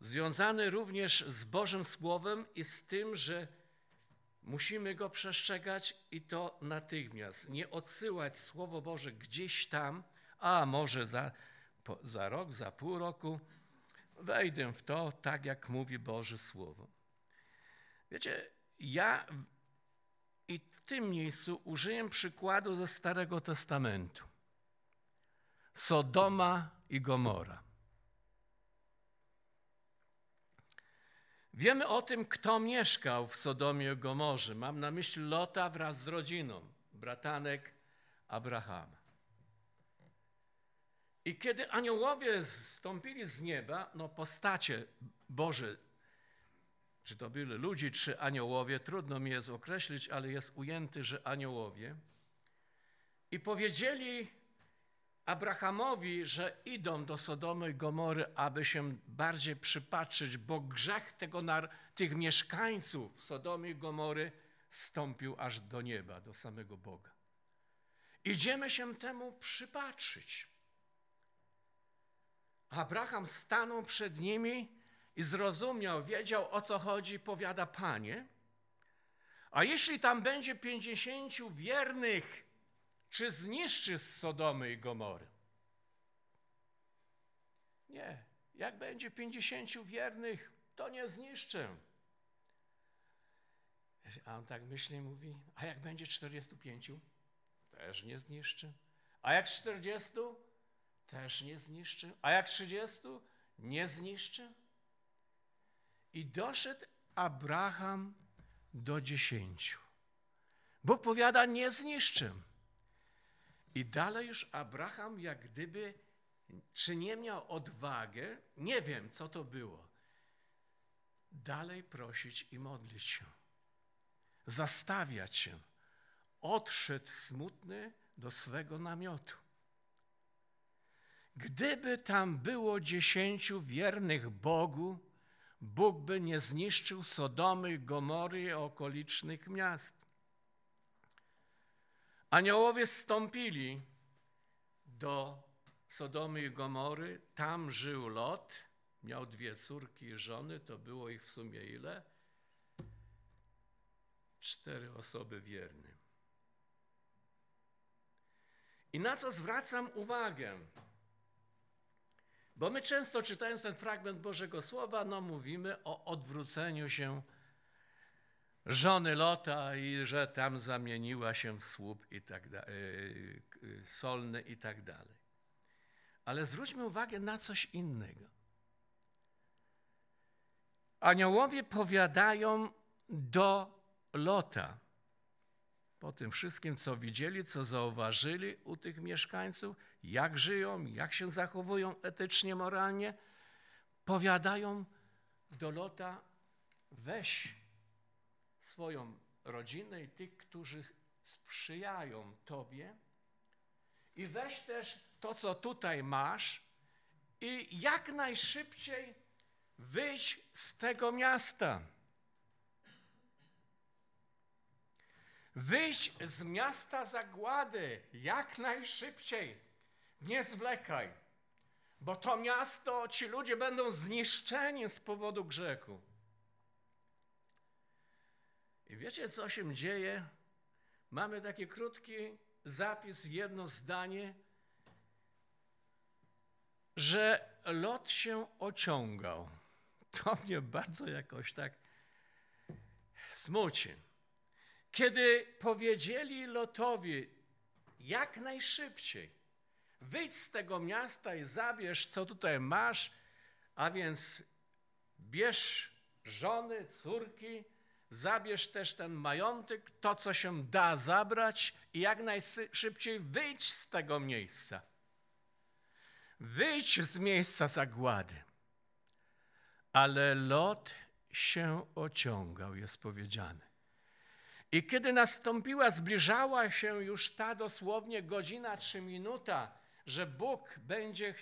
Związany również z Bożym Słowem i z tym, że musimy go przestrzegać i to natychmiast. Nie odsyłać Słowo Boże gdzieś tam, a może za, po, za rok, za pół roku wejdę w to, tak jak mówi Boże Słowo. Wiecie, ja i w tym miejscu użyję przykładu ze Starego Testamentu. Sodoma i Gomora. Wiemy o tym, kto mieszkał w Sodomie i Gomorze. Mam na myśli Lota wraz z rodziną, bratanek Abrahama. I kiedy aniołowie zstąpili z nieba, no postacie Boże czy to byli ludzie, czy aniołowie, trudno mi jest określić, ale jest ujęty, że aniołowie. I powiedzieli Abrahamowi, że idą do Sodomy i Gomory, aby się bardziej przypatrzyć, bo grzech tego, tych mieszkańców Sodomy i Gomory stąpił aż do nieba, do samego Boga. Idziemy się temu przypatrzyć. Abraham stanął przed nimi i zrozumiał, wiedział o co chodzi, powiada Panie, a jeśli tam będzie pięćdziesięciu wiernych, czy zniszczy z Sodomy i Gomory? Nie. Jak będzie pięćdziesięciu wiernych, to nie zniszczę. A on tak myśli, mówi, a jak będzie 45? Też nie zniszczy. A jak 40? Też nie zniszczy. A jak 30? Nie zniszczy. I doszedł Abraham do dziesięciu. Bóg powiada, nie zniszczę. I dalej już Abraham jak gdyby, czy nie miał odwagę, nie wiem co to było, dalej prosić i modlić się, zastawiać się. Odszedł smutny do swego namiotu. Gdyby tam było dziesięciu wiernych Bogu, Bóg by nie zniszczył Sodomy, Gomory i okolicznych miast. Aniołowie stąpili do Sodomy i Gomory, tam żył Lot, miał dwie córki i żony, to było ich w sumie ile? Cztery osoby wiernym. I na co zwracam uwagę? Bo my często czytając ten fragment Bożego Słowa, no mówimy o odwróceniu się żony Lota i że tam zamieniła się w słup i tak dalej, e, solny i tak dalej. Ale zwróćmy uwagę na coś innego. Aniołowie powiadają do Lota, po tym wszystkim, co widzieli, co zauważyli u tych mieszkańców jak żyją, jak się zachowują etycznie, moralnie, powiadają do Lota, weź swoją rodzinę i tych, którzy sprzyjają Tobie i weź też to, co tutaj masz i jak najszybciej wyjdź z tego miasta. Wyjść z miasta zagłady jak najszybciej. Nie zwlekaj, bo to miasto, ci ludzie będą zniszczeni z powodu grzechu. I wiecie, co się dzieje? Mamy taki krótki zapis, jedno zdanie, że lot się ociągał. To mnie bardzo jakoś tak smuci. Kiedy powiedzieli lotowi jak najszybciej, Wyjdź z tego miasta i zabierz, co tutaj masz, a więc bierz żony, córki, zabierz też ten majątek, to, co się da zabrać i jak najszybciej wyjdź z tego miejsca. Wyjdź z miejsca zagłady. Ale Lot się ociągał, jest powiedziane. I kiedy nastąpiła, zbliżała się już ta dosłownie godzina czy minuta, że Bóg będzie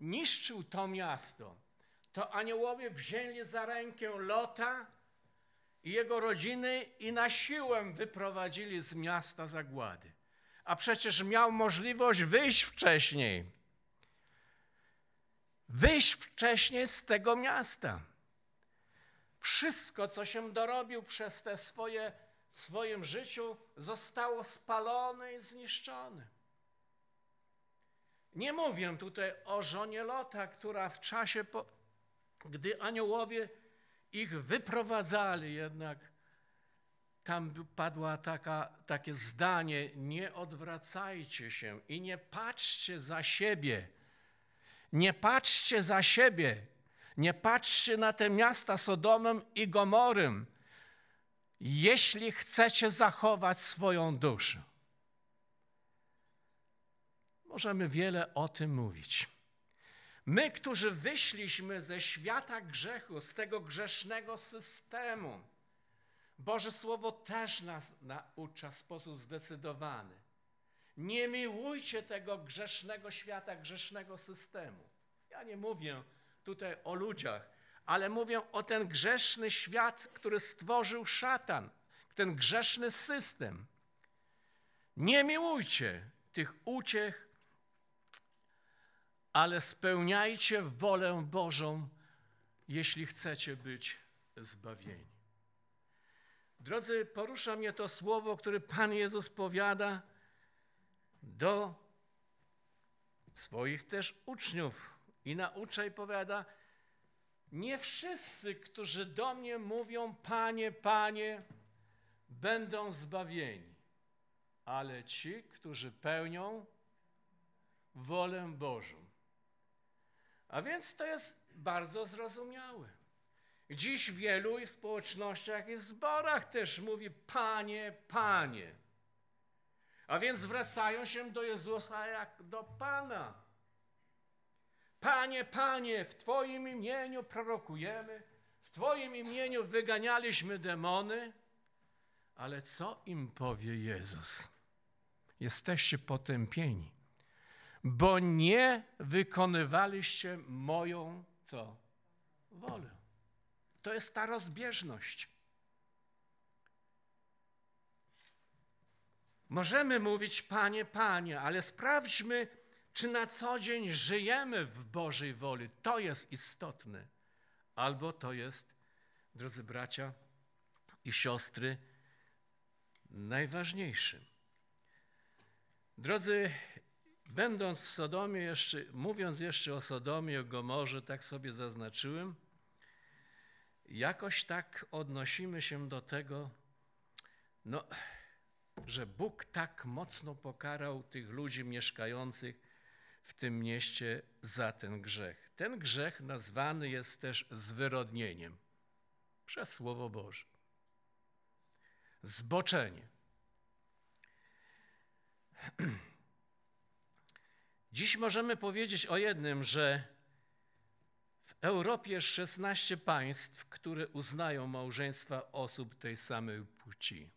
niszczył to miasto, to aniołowie wzięli za rękę Lota i jego rodziny i na siłę wyprowadzili z miasta zagłady. A przecież miał możliwość wyjść wcześniej. Wyjść wcześniej z tego miasta. Wszystko, co się dorobił przez te swoje, w swoim życiu, zostało spalone i zniszczone. Nie mówię tutaj o żonie Lota, która w czasie, po, gdy aniołowie ich wyprowadzali, jednak tam padła taka, takie zdanie: nie odwracajcie się i nie patrzcie za siebie. Nie patrzcie za siebie. Nie patrzcie na te miasta Sodomem i Gomorym, jeśli chcecie zachować swoją duszę. Możemy wiele o tym mówić. My, którzy wyszliśmy ze świata grzechu, z tego grzesznego systemu, Boże Słowo też nas naucza w sposób zdecydowany. Nie miłujcie tego grzesznego świata, grzesznego systemu. Ja nie mówię tutaj o ludziach, ale mówię o ten grzeszny świat, który stworzył szatan, ten grzeszny system. Nie miłujcie tych uciech, ale spełniajcie wolę Bożą, jeśli chcecie być zbawieni. Drodzy, porusza mnie to słowo, które Pan Jezus powiada do swoich też uczniów i naucza i powiada, nie wszyscy, którzy do mnie mówią, Panie, Panie, będą zbawieni, ale ci, którzy pełnią wolę Bożą. A więc to jest bardzo zrozumiałe. Dziś wielu w społecznościach i w zborach też mówi Panie, Panie. A więc zwracają się do Jezusa jak do Pana. Panie, Panie, w Twoim imieniu prorokujemy, w Twoim imieniu wyganialiśmy demony. Ale co im powie Jezus? Jesteście potępieni bo nie wykonywaliście moją co? Wolę. To jest ta rozbieżność. Możemy mówić, Panie, Panie, ale sprawdźmy, czy na co dzień żyjemy w Bożej woli. To jest istotne. Albo to jest, drodzy bracia i siostry, najważniejszym. Drodzy Będąc w Sodomie, jeszcze, mówiąc jeszcze o Sodomie, o Gomorze, tak sobie zaznaczyłem, jakoś tak odnosimy się do tego, no, że Bóg tak mocno pokarał tych ludzi mieszkających w tym mieście za ten grzech. Ten grzech nazwany jest też zwyrodnieniem przez Słowo Boże. Zboczenie. Dziś możemy powiedzieć o jednym, że w Europie jest 16 państw, które uznają małżeństwa osób tej samej płci.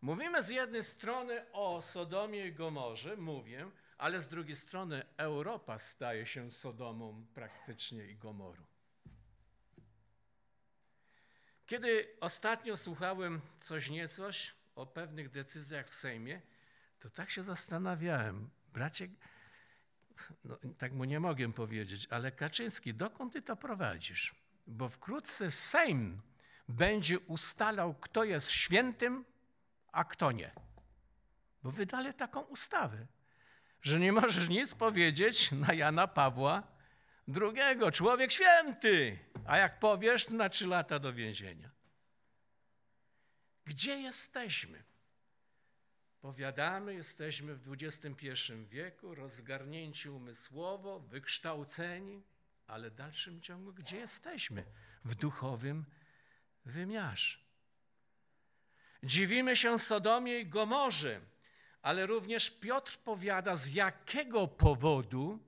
Mówimy z jednej strony o Sodomie i Gomorze, mówię, ale z drugiej strony Europa staje się Sodomą praktycznie i Gomorą. Kiedy ostatnio słuchałem coś niecoś o pewnych decyzjach w Sejmie, to tak się zastanawiałem, Bracie, no, tak mu nie mogłem powiedzieć, ale Kaczyński, dokąd ty to prowadzisz? Bo wkrótce Sejm będzie ustalał, kto jest świętym, a kto nie. Bo wydali taką ustawę, że nie możesz nic powiedzieć na Jana Pawła II, człowiek święty, a jak powiesz, na trzy lata do więzienia. Gdzie jesteśmy? Powiadamy, jesteśmy w XXI wieku, rozgarnięci umysłowo, wykształceni, ale w dalszym ciągu gdzie jesteśmy? W duchowym wymiarze. Dziwimy się Sodomie i Gomorze, ale również Piotr powiada, z jakiego powodu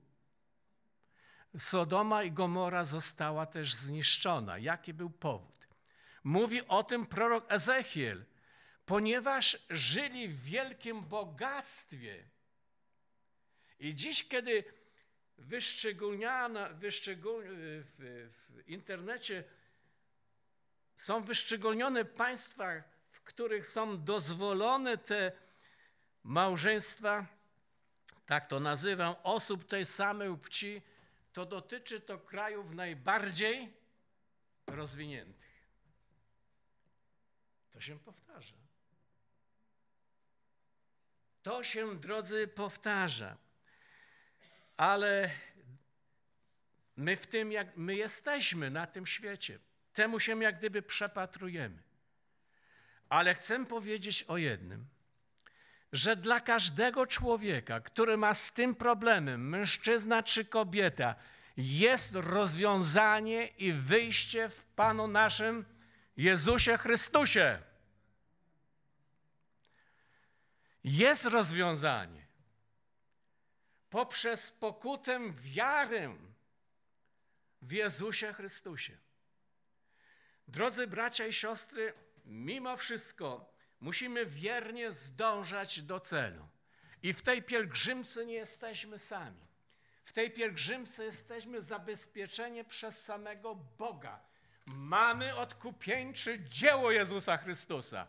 Sodoma i Gomora została też zniszczona. Jaki był powód? Mówi o tym prorok Ezechiel ponieważ żyli w wielkim bogactwie. I dziś, kiedy wyszczególniana, y, w, w internecie są wyszczególnione państwa, w których są dozwolone te małżeństwa, tak to nazywam, osób tej samej płci, to dotyczy to krajów najbardziej rozwiniętych. To się powtarza. To się, drodzy, powtarza. Ale my w tym, jak my jesteśmy na tym świecie, temu się jak gdyby przepatrujemy. Ale chcę powiedzieć o jednym, że dla każdego człowieka, który ma z tym problemem, mężczyzna czy kobieta, jest rozwiązanie i wyjście w Panu naszym Jezusie Chrystusie. Jest rozwiązanie. Poprzez pokutę wiarę w Jezusie Chrystusie. Drodzy bracia i siostry, mimo wszystko musimy wiernie zdążać do celu. I w tej pielgrzymce nie jesteśmy sami. W tej pielgrzymce jesteśmy zabezpieczeni przez samego Boga. Mamy odkupieńczy dzieło Jezusa Chrystusa.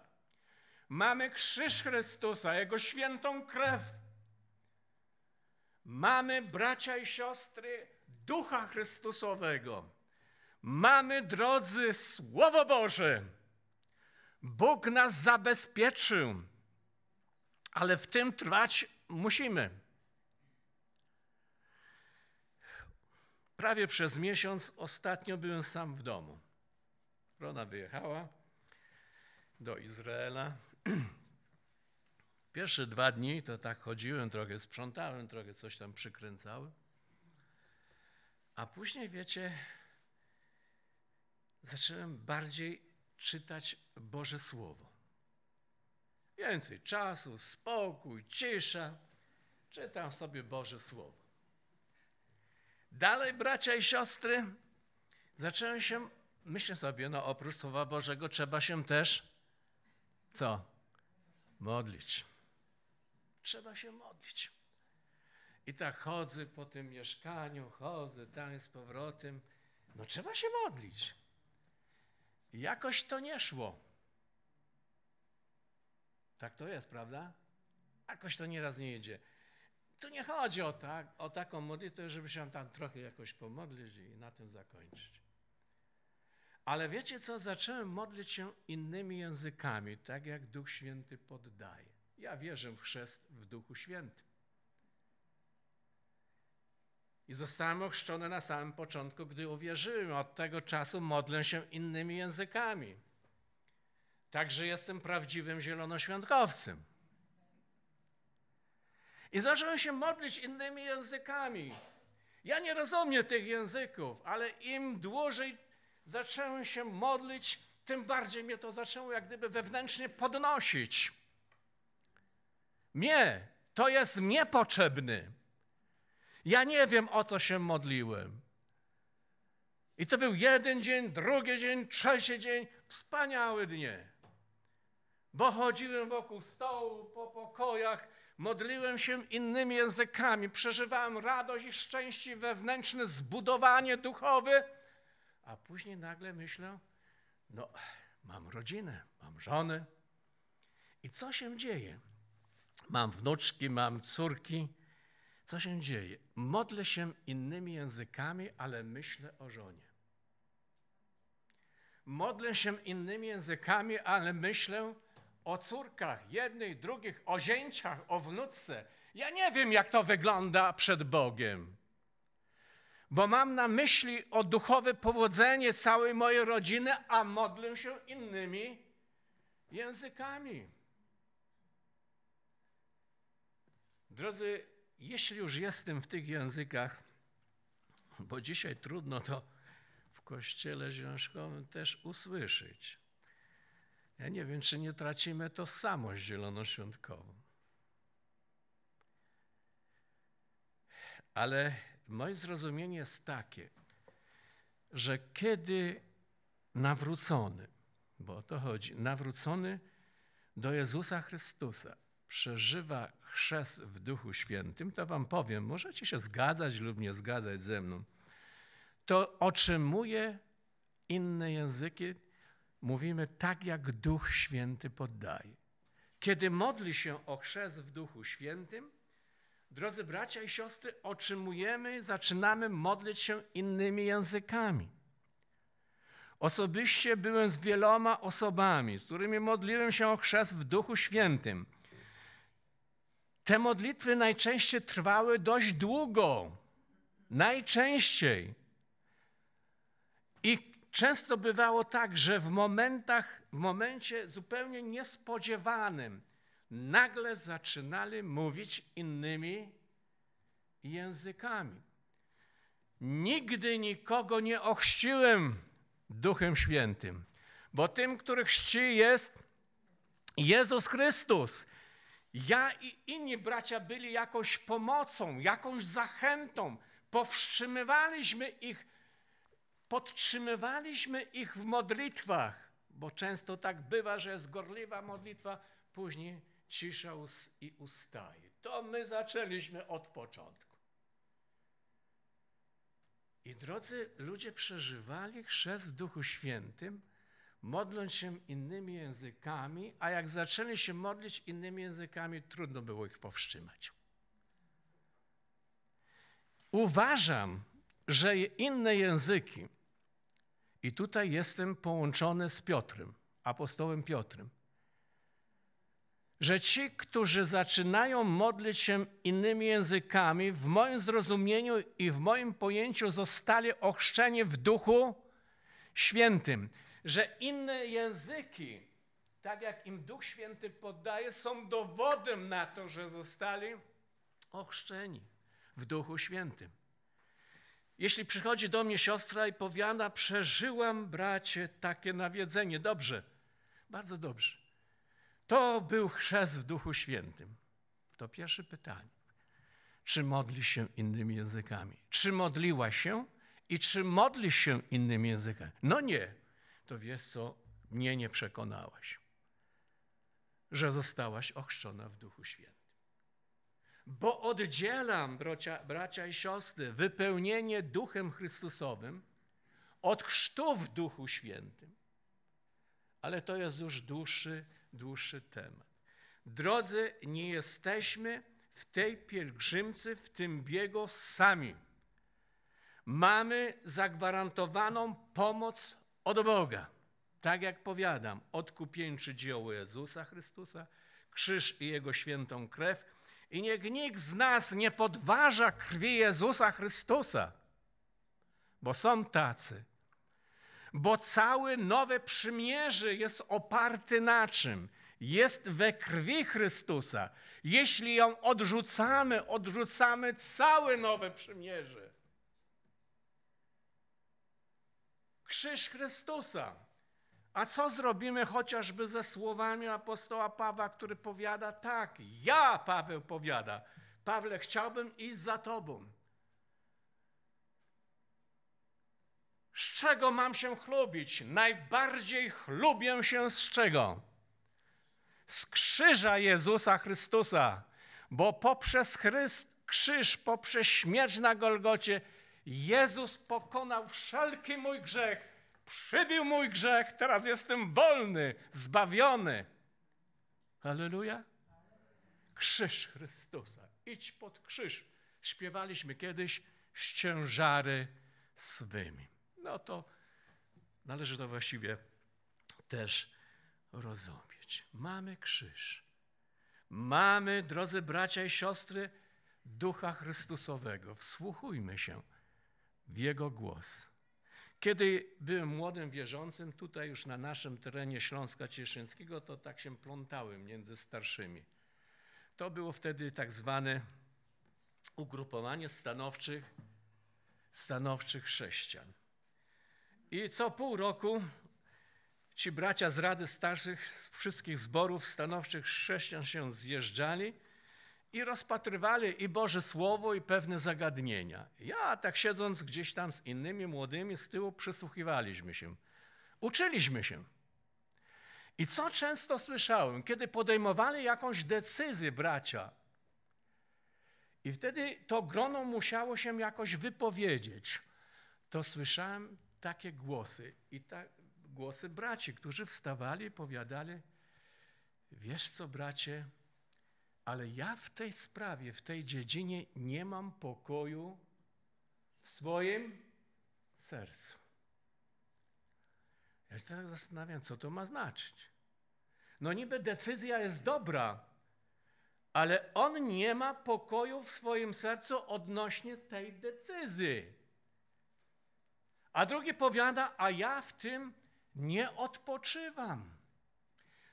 Mamy krzyż Chrystusa, Jego świętą krew. Mamy bracia i siostry Ducha Chrystusowego. Mamy, drodzy, Słowo Boże. Bóg nas zabezpieczył, ale w tym trwać musimy. Prawie przez miesiąc ostatnio byłem sam w domu. Rona wyjechała do Izraela. Pierwsze dwa dni to tak chodziłem, trochę sprzątałem, trochę coś tam przykręcałem. A później, wiecie, zacząłem bardziej czytać Boże Słowo. Więcej czasu, spokój, cisza. Czytam sobie Boże Słowo. Dalej, bracia i siostry, zacząłem się, myślę sobie, no oprócz Słowa Bożego trzeba się też, co? modlić. Trzeba się modlić. I tak chodzę po tym mieszkaniu, chodzę tam z powrotem. No trzeba się modlić. jakoś to nie szło. Tak to jest, prawda? Jakoś to nieraz nie idzie. Tu nie chodzi o, tak, o taką modlitwę, żeby się tam trochę jakoś pomodlić i na tym zakończyć. Ale wiecie co? Zacząłem modlić się innymi językami, tak jak Duch Święty poddaje. Ja wierzę w chrzest w Duchu Świętym. I zostałem ochrzczony na samym początku, gdy uwierzyłem. Od tego czasu modlę się innymi językami. Także jestem prawdziwym zielonoświątkowcem. I zacząłem się modlić innymi językami. Ja nie rozumiem tych języków, ale im dłużej zacząłem się modlić, tym bardziej mnie to zaczęło jak gdyby wewnętrznie podnosić. Mnie, to jest niepotrzebny. Ja nie wiem, o co się modliłem. I to był jeden dzień, drugi dzień, trzeci dzień, wspaniały dnie. Bo chodziłem wokół stołu, po pokojach, modliłem się innymi językami, przeżywałem radość i szczęście wewnętrzne, zbudowanie duchowe a później nagle myślę, no mam rodzinę, mam żonę i co się dzieje? Mam wnuczki, mam córki. Co się dzieje? Modlę się innymi językami, ale myślę o żonie. Modlę się innymi językami, ale myślę o córkach jednych, drugich, o zięciach, o wnuczce. Ja nie wiem, jak to wygląda przed Bogiem bo mam na myśli o duchowe powodzenie całej mojej rodziny, a modlę się innymi językami. Drodzy, jeśli już jestem w tych językach, bo dzisiaj trudno to w kościele zielonoszkolnym też usłyszeć. Ja nie wiem, czy nie tracimy to samo zielonoświątkową. Ale moje zrozumienie jest takie, że kiedy nawrócony, bo o to chodzi, nawrócony do Jezusa Chrystusa przeżywa chrzest w Duchu Świętym, to wam powiem, możecie się zgadzać lub nie zgadzać ze mną, to otrzymuje inne języki, mówimy tak, jak Duch Święty poddaje. Kiedy modli się o chrzest w Duchu Świętym, drodzy bracia i siostry, otrzymujemy, zaczynamy modlić się innymi językami. Osobiście byłem z wieloma osobami, z którymi modliłem się o chrzest w Duchu Świętym. Te modlitwy najczęściej trwały dość długo. Najczęściej. I często bywało tak, że w momentach, w momencie zupełnie niespodziewanym, nagle zaczynali mówić innymi językami. Nigdy nikogo nie ochrzciłem Duchem Świętym, bo tym, który chrzci jest Jezus Chrystus. Ja i inni bracia byli jakąś pomocą, jakąś zachętą. Powstrzymywaliśmy ich, podtrzymywaliśmy ich w modlitwach, bo często tak bywa, że jest gorliwa modlitwa, później cisza i ustaje. To my zaczęliśmy od początku. I drodzy ludzie przeżywali chrzest w Duchu Świętym, modląc się innymi językami, a jak zaczęli się modlić innymi językami, trudno było ich powstrzymać. Uważam, że inne języki, i tutaj jestem połączony z Piotrem, apostołem Piotrem, że ci, którzy zaczynają modlić się innymi językami, w moim zrozumieniu i w moim pojęciu zostali ochrzczeni w duchu świętym, że inne języki, tak jak im Duch Święty podaje, są dowodem na to, że zostali ochrzczeni w Duchu Świętym. Jeśli przychodzi do mnie siostra i powiada, przeżyłam, bracie, takie nawiedzenie, dobrze, bardzo dobrze. To był chrzest w Duchu Świętym. To pierwsze pytanie. Czy modli się innymi językami? Czy modliła się i czy modli się innymi językami? No nie. To wiesz co, mnie nie przekonałaś, że zostałaś ochrzczona w Duchu Świętym. Bo oddzielam, bracia, bracia i siostry, wypełnienie Duchem Chrystusowym od chrztu w Duchu Świętym. Ale to jest już dłuższy dłuższy temat. Drodzy, nie jesteśmy w tej pielgrzymce, w tym biegu sami. Mamy zagwarantowaną pomoc od Boga. Tak jak powiadam, odkupieńczy dzieło Jezusa Chrystusa, krzyż i Jego świętą krew. I niech nikt z nas nie podważa krwi Jezusa Chrystusa, bo są tacy, bo całe nowe przymierze jest oparte na czym? Jest we krwi Chrystusa. Jeśli ją odrzucamy, odrzucamy całe nowe przymierze. Krzyż Chrystusa. A co zrobimy chociażby ze słowami apostoła Pawła, który powiada tak, ja, Paweł, powiada, Pawle, chciałbym iść za Tobą z czego mam się chlubić? Najbardziej chlubię się z czego? Z krzyża Jezusa Chrystusa, bo poprzez Chryst, krzyż, poprzez śmierć na Golgocie, Jezus pokonał wszelki mój grzech, przybił mój grzech, teraz jestem wolny, zbawiony. Halleluja. Krzyż Chrystusa, idź pod krzyż. Śpiewaliśmy kiedyś z ciężary swymi no to należy to właściwie też rozumieć. Mamy krzyż. Mamy, drodzy bracia i siostry, ducha Chrystusowego. Wsłuchujmy się w Jego głos. Kiedy byłem młodym wierzącym, tutaj już na naszym terenie Śląska Cieszyńskiego, to tak się plątałem między starszymi. To było wtedy tak zwane ugrupowanie stanowczych, stanowczych chrześcijan. I co pół roku ci bracia z Rady Starszych z wszystkich zborów stanowczych chrześcijan się zjeżdżali i rozpatrywali i Boże Słowo, i pewne zagadnienia. Ja tak siedząc gdzieś tam z innymi młodymi z tyłu przysłuchiwaliśmy się. Uczyliśmy się. I co często słyszałem, kiedy podejmowali jakąś decyzję bracia, i wtedy to grono musiało się jakoś wypowiedzieć, to słyszałem takie głosy i ta, głosy braci, którzy wstawali i powiadali, wiesz co bracie, ale ja w tej sprawie, w tej dziedzinie nie mam pokoju w swoim sercu. Ja się teraz zastanawiam, co to ma znaczyć. No niby decyzja jest dobra, ale on nie ma pokoju w swoim sercu odnośnie tej decyzji. A drugi powiada, a ja w tym nie odpoczywam.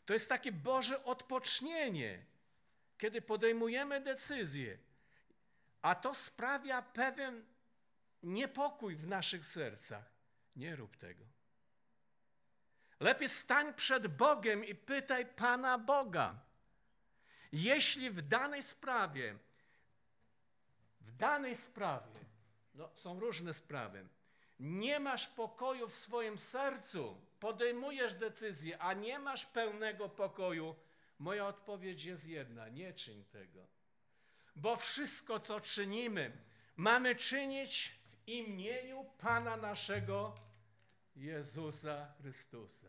To jest takie Boże odpocznienie, kiedy podejmujemy decyzje, a to sprawia pewien niepokój w naszych sercach. Nie rób tego. Lepiej stań przed Bogiem i pytaj Pana Boga. Jeśli w danej sprawie, w danej sprawie, no są różne sprawy, nie masz pokoju w swoim sercu, podejmujesz decyzję, a nie masz pełnego pokoju, moja odpowiedź jest jedna: nie czyń tego. Bo wszystko, co czynimy, mamy czynić w imieniu Pana naszego Jezusa Chrystusa.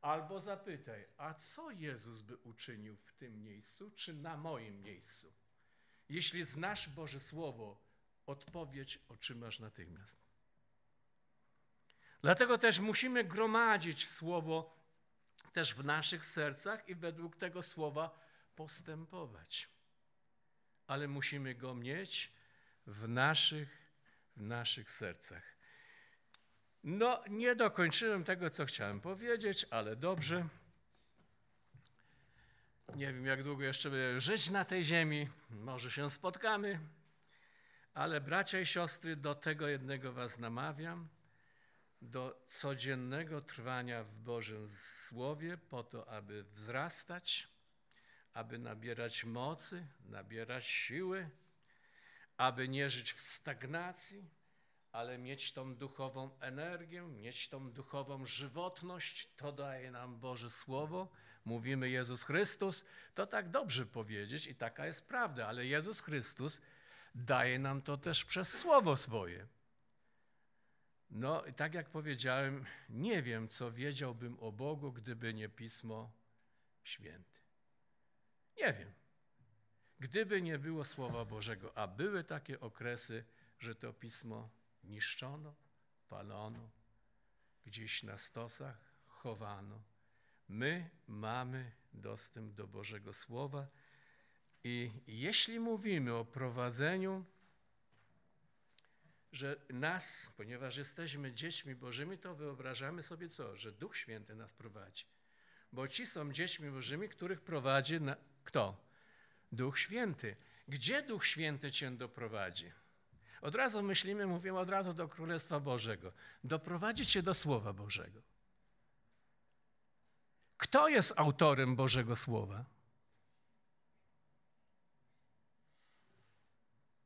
Albo zapytaj, a co Jezus by uczynił w tym miejscu, czy na moim miejscu? Jeśli znasz Boże Słowo, odpowiedź otrzymasz natychmiast. Dlatego też musimy gromadzić słowo też w naszych sercach i według tego słowa postępować. Ale musimy go mieć w naszych, w naszych sercach. No, nie dokończyłem tego, co chciałem powiedzieć, ale dobrze. Nie wiem, jak długo jeszcze będę żyć na tej ziemi. Może się spotkamy. Ale bracia i siostry, do tego jednego was namawiam – do codziennego trwania w Bożym Słowie, po to, aby wzrastać, aby nabierać mocy, nabierać siły, aby nie żyć w stagnacji, ale mieć tą duchową energię, mieć tą duchową żywotność, to daje nam Boże Słowo. Mówimy Jezus Chrystus, to tak dobrze powiedzieć i taka jest prawda, ale Jezus Chrystus daje nam to też przez Słowo swoje. No, tak jak powiedziałem, nie wiem, co wiedziałbym o Bogu, gdyby nie Pismo Święte. Nie wiem. Gdyby nie było Słowa Bożego, a były takie okresy, że to Pismo niszczono, palono, gdzieś na stosach chowano. My mamy dostęp do Bożego Słowa i jeśli mówimy o prowadzeniu że nas, ponieważ jesteśmy dziećmi Bożymi, to wyobrażamy sobie co? Że Duch Święty nas prowadzi. Bo ci są dziećmi Bożymi, których prowadzi na... kto? Duch Święty. Gdzie Duch Święty cię doprowadzi? Od razu myślimy, mówimy od razu do Królestwa Bożego. Doprowadzi cię do Słowa Bożego. Kto jest autorem Bożego Słowa?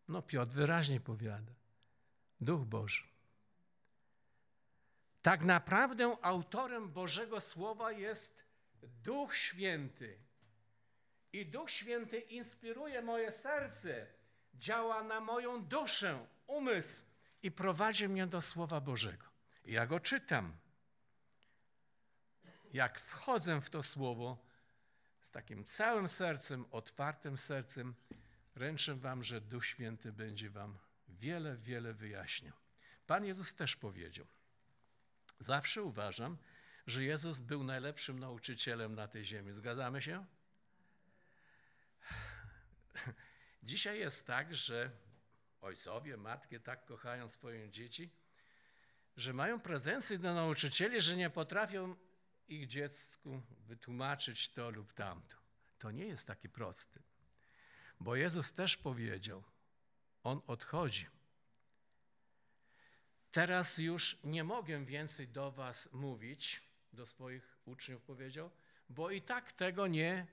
No Piotr wyraźnie powiada. Duch Boży. Tak naprawdę autorem Bożego Słowa jest Duch Święty. I Duch Święty inspiruje moje serce, działa na moją duszę, umysł i prowadzi mnie do Słowa Bożego. I ja go czytam. Jak wchodzę w to Słowo z takim całym sercem, otwartym sercem, ręczę Wam, że Duch Święty będzie Wam wiele, wiele wyjaśnia. Pan Jezus też powiedział: Zawsze uważam, że Jezus był najlepszym nauczycielem na tej ziemi. Zgadzamy się? Dzisiaj jest tak, że ojcowie, matki tak kochają swoje dzieci, że mają pretensje do nauczycieli, że nie potrafią ich dziecku wytłumaczyć to lub tamto. To nie jest taki prosty. Bo Jezus też powiedział, on odchodzi. Teraz już nie mogę więcej do was mówić, do swoich uczniów powiedział, bo i tak tego nie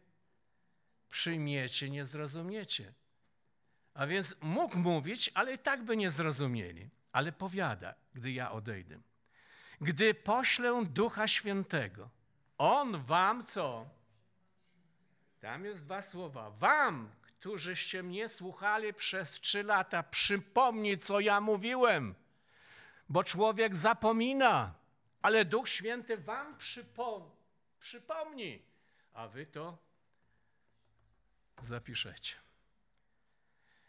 przyjmiecie, nie zrozumiecie. A więc mógł mówić, ale i tak by nie zrozumieli. Ale powiada, gdy ja odejdę. Gdy poślę Ducha Świętego, On wam co? Tam jest dwa słowa. Wam którzyście mnie słuchali przez trzy lata, przypomnij, co ja mówiłem, bo człowiek zapomina, ale Duch Święty wam przypo, przypomni, a wy to zapiszecie.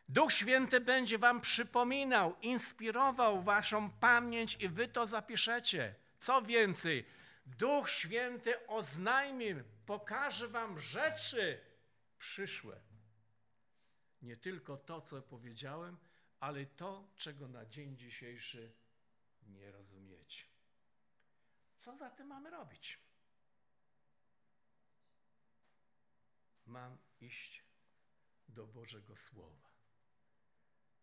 Duch Święty będzie wam przypominał, inspirował waszą pamięć i wy to zapiszecie. Co więcej, Duch Święty oznajmi, pokaże wam rzeczy przyszłe nie tylko to, co powiedziałem, ale to, czego na dzień dzisiejszy nie rozumiecie. Co zatem mamy robić? Mam iść do Bożego Słowa.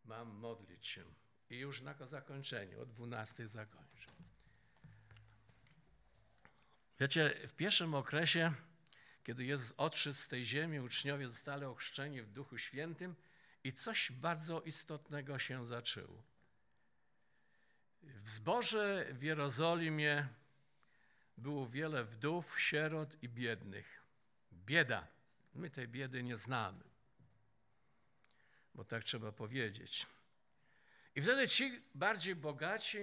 Mam modlić się. I już na zakończenie, o 12 zakończę. Wiecie, w pierwszym okresie kiedy Jezus odszedł z tej ziemi, uczniowie zostali ochrzczeni w Duchu Świętym i coś bardzo istotnego się zaczęło. W zborze w Jerozolimie było wiele wdów, sierot i biednych. Bieda. My tej biedy nie znamy, bo tak trzeba powiedzieć. I wtedy ci bardziej bogaci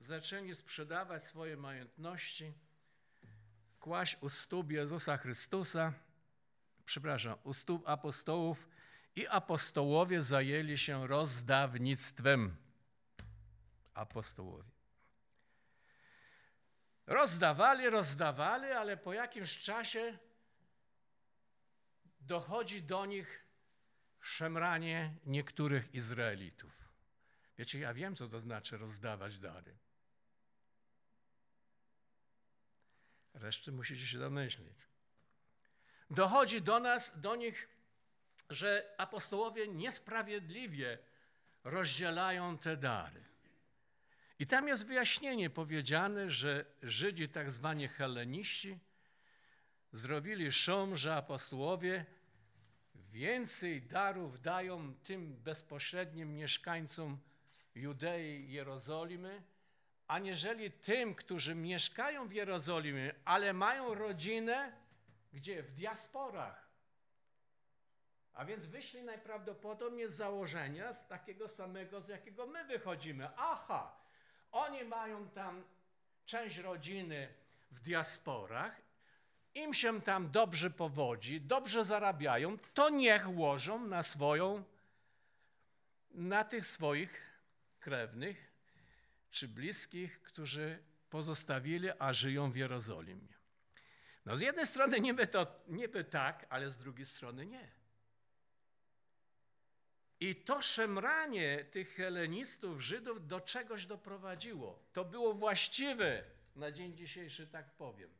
zaczęli sprzedawać swoje majątności – kłaść u stóp Jezusa Chrystusa, przepraszam, u stóp apostołów i apostołowie zajęli się rozdawnictwem. Apostołowie. Rozdawali, rozdawali, ale po jakimś czasie dochodzi do nich szemranie niektórych Izraelitów. Wiecie, ja wiem, co to znaczy rozdawać dary. Reszty musicie się domyślić. Dochodzi do nas, do nich, że apostołowie niesprawiedliwie rozdzielają te dary. I tam jest wyjaśnienie powiedziane, że Żydzi, tak zwani heleniści, zrobili szum, że apostołowie więcej darów dają tym bezpośrednim mieszkańcom Judei i Jerozolimy, aniżeli tym, którzy mieszkają w Jerozolimie, ale mają rodzinę, gdzie? W diasporach. A więc wyszli najprawdopodobniej z założenia z takiego samego, z jakiego my wychodzimy. Aha, oni mają tam część rodziny w diasporach, im się tam dobrze powodzi, dobrze zarabiają, to niech łożą na swoją, na tych swoich krewnych czy bliskich, którzy pozostawili, a żyją w Jerozolimie. No z jednej strony niby, to, niby tak, ale z drugiej strony nie. I to szemranie tych helenistów, Żydów do czegoś doprowadziło. To było właściwe na dzień dzisiejszy, tak powiem.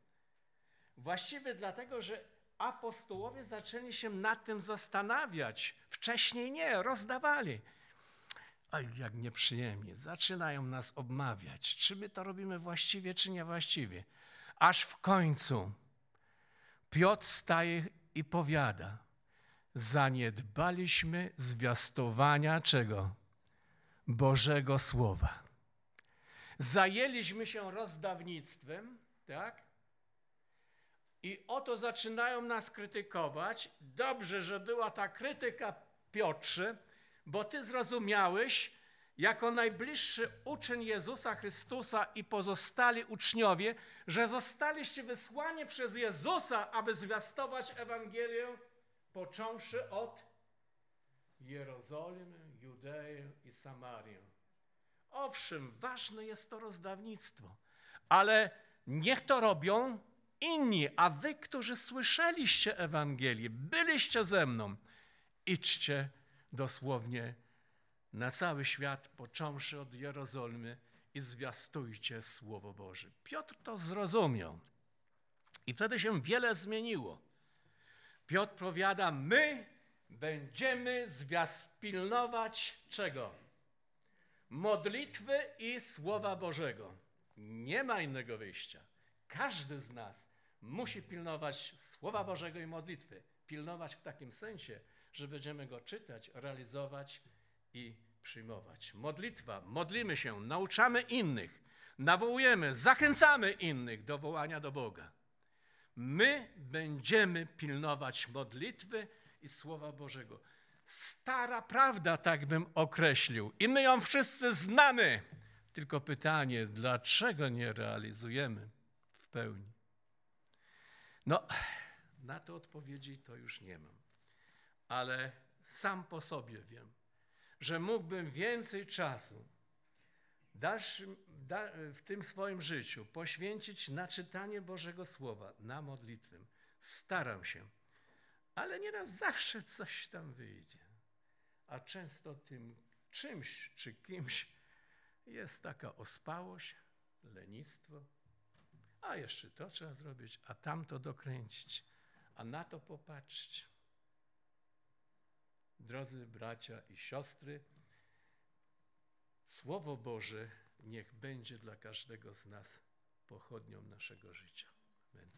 Właściwe dlatego, że apostołowie zaczęli się nad tym zastanawiać. Wcześniej nie, rozdawali. Aj, jak nieprzyjemnie. Zaczynają nas obmawiać, czy my to robimy właściwie, czy niewłaściwie. Aż w końcu Piotr staje i powiada, zaniedbaliśmy zwiastowania czego? Bożego Słowa. Zajęliśmy się rozdawnictwem, tak? I oto zaczynają nas krytykować. Dobrze, że była ta krytyka Piotrze, bo ty zrozumiałeś, jako najbliższy uczeń Jezusa Chrystusa i pozostali uczniowie, że zostaliście wysłani przez Jezusa, aby zwiastować Ewangelię, począwszy od Jerozolimy, Judeję i Samarię. Owszem, ważne jest to rozdawnictwo, ale niech to robią inni, a wy, którzy słyszeliście Ewangelię, byliście ze mną, idźcie dosłownie na cały świat, począwszy od Jerozolimy i zwiastujcie Słowo Boże. Piotr to zrozumiał i wtedy się wiele zmieniło. Piotr powiada, my będziemy zwiast pilnować czego? Modlitwy i Słowa Bożego. Nie ma innego wyjścia. Każdy z nas musi pilnować Słowa Bożego i modlitwy. Pilnować w takim sensie, że będziemy go czytać, realizować i przyjmować. Modlitwa, modlimy się, nauczamy innych, nawołujemy, zachęcamy innych do wołania do Boga. My będziemy pilnować modlitwy i Słowa Bożego. Stara prawda, tak bym określił, i my ją wszyscy znamy. Tylko pytanie, dlaczego nie realizujemy w pełni? No, na to odpowiedzi to już nie mam ale sam po sobie wiem, że mógłbym więcej czasu dalszym, da, w tym swoim życiu poświęcić na czytanie Bożego Słowa, na modlitwę. Staram się, ale nieraz zawsze coś tam wyjdzie. A często tym czymś czy kimś jest taka ospałość, lenistwo, a jeszcze to trzeba zrobić, a tamto dokręcić, a na to popatrzeć. Drodzy bracia i siostry, Słowo Boże niech będzie dla każdego z nas pochodnią naszego życia. Amen.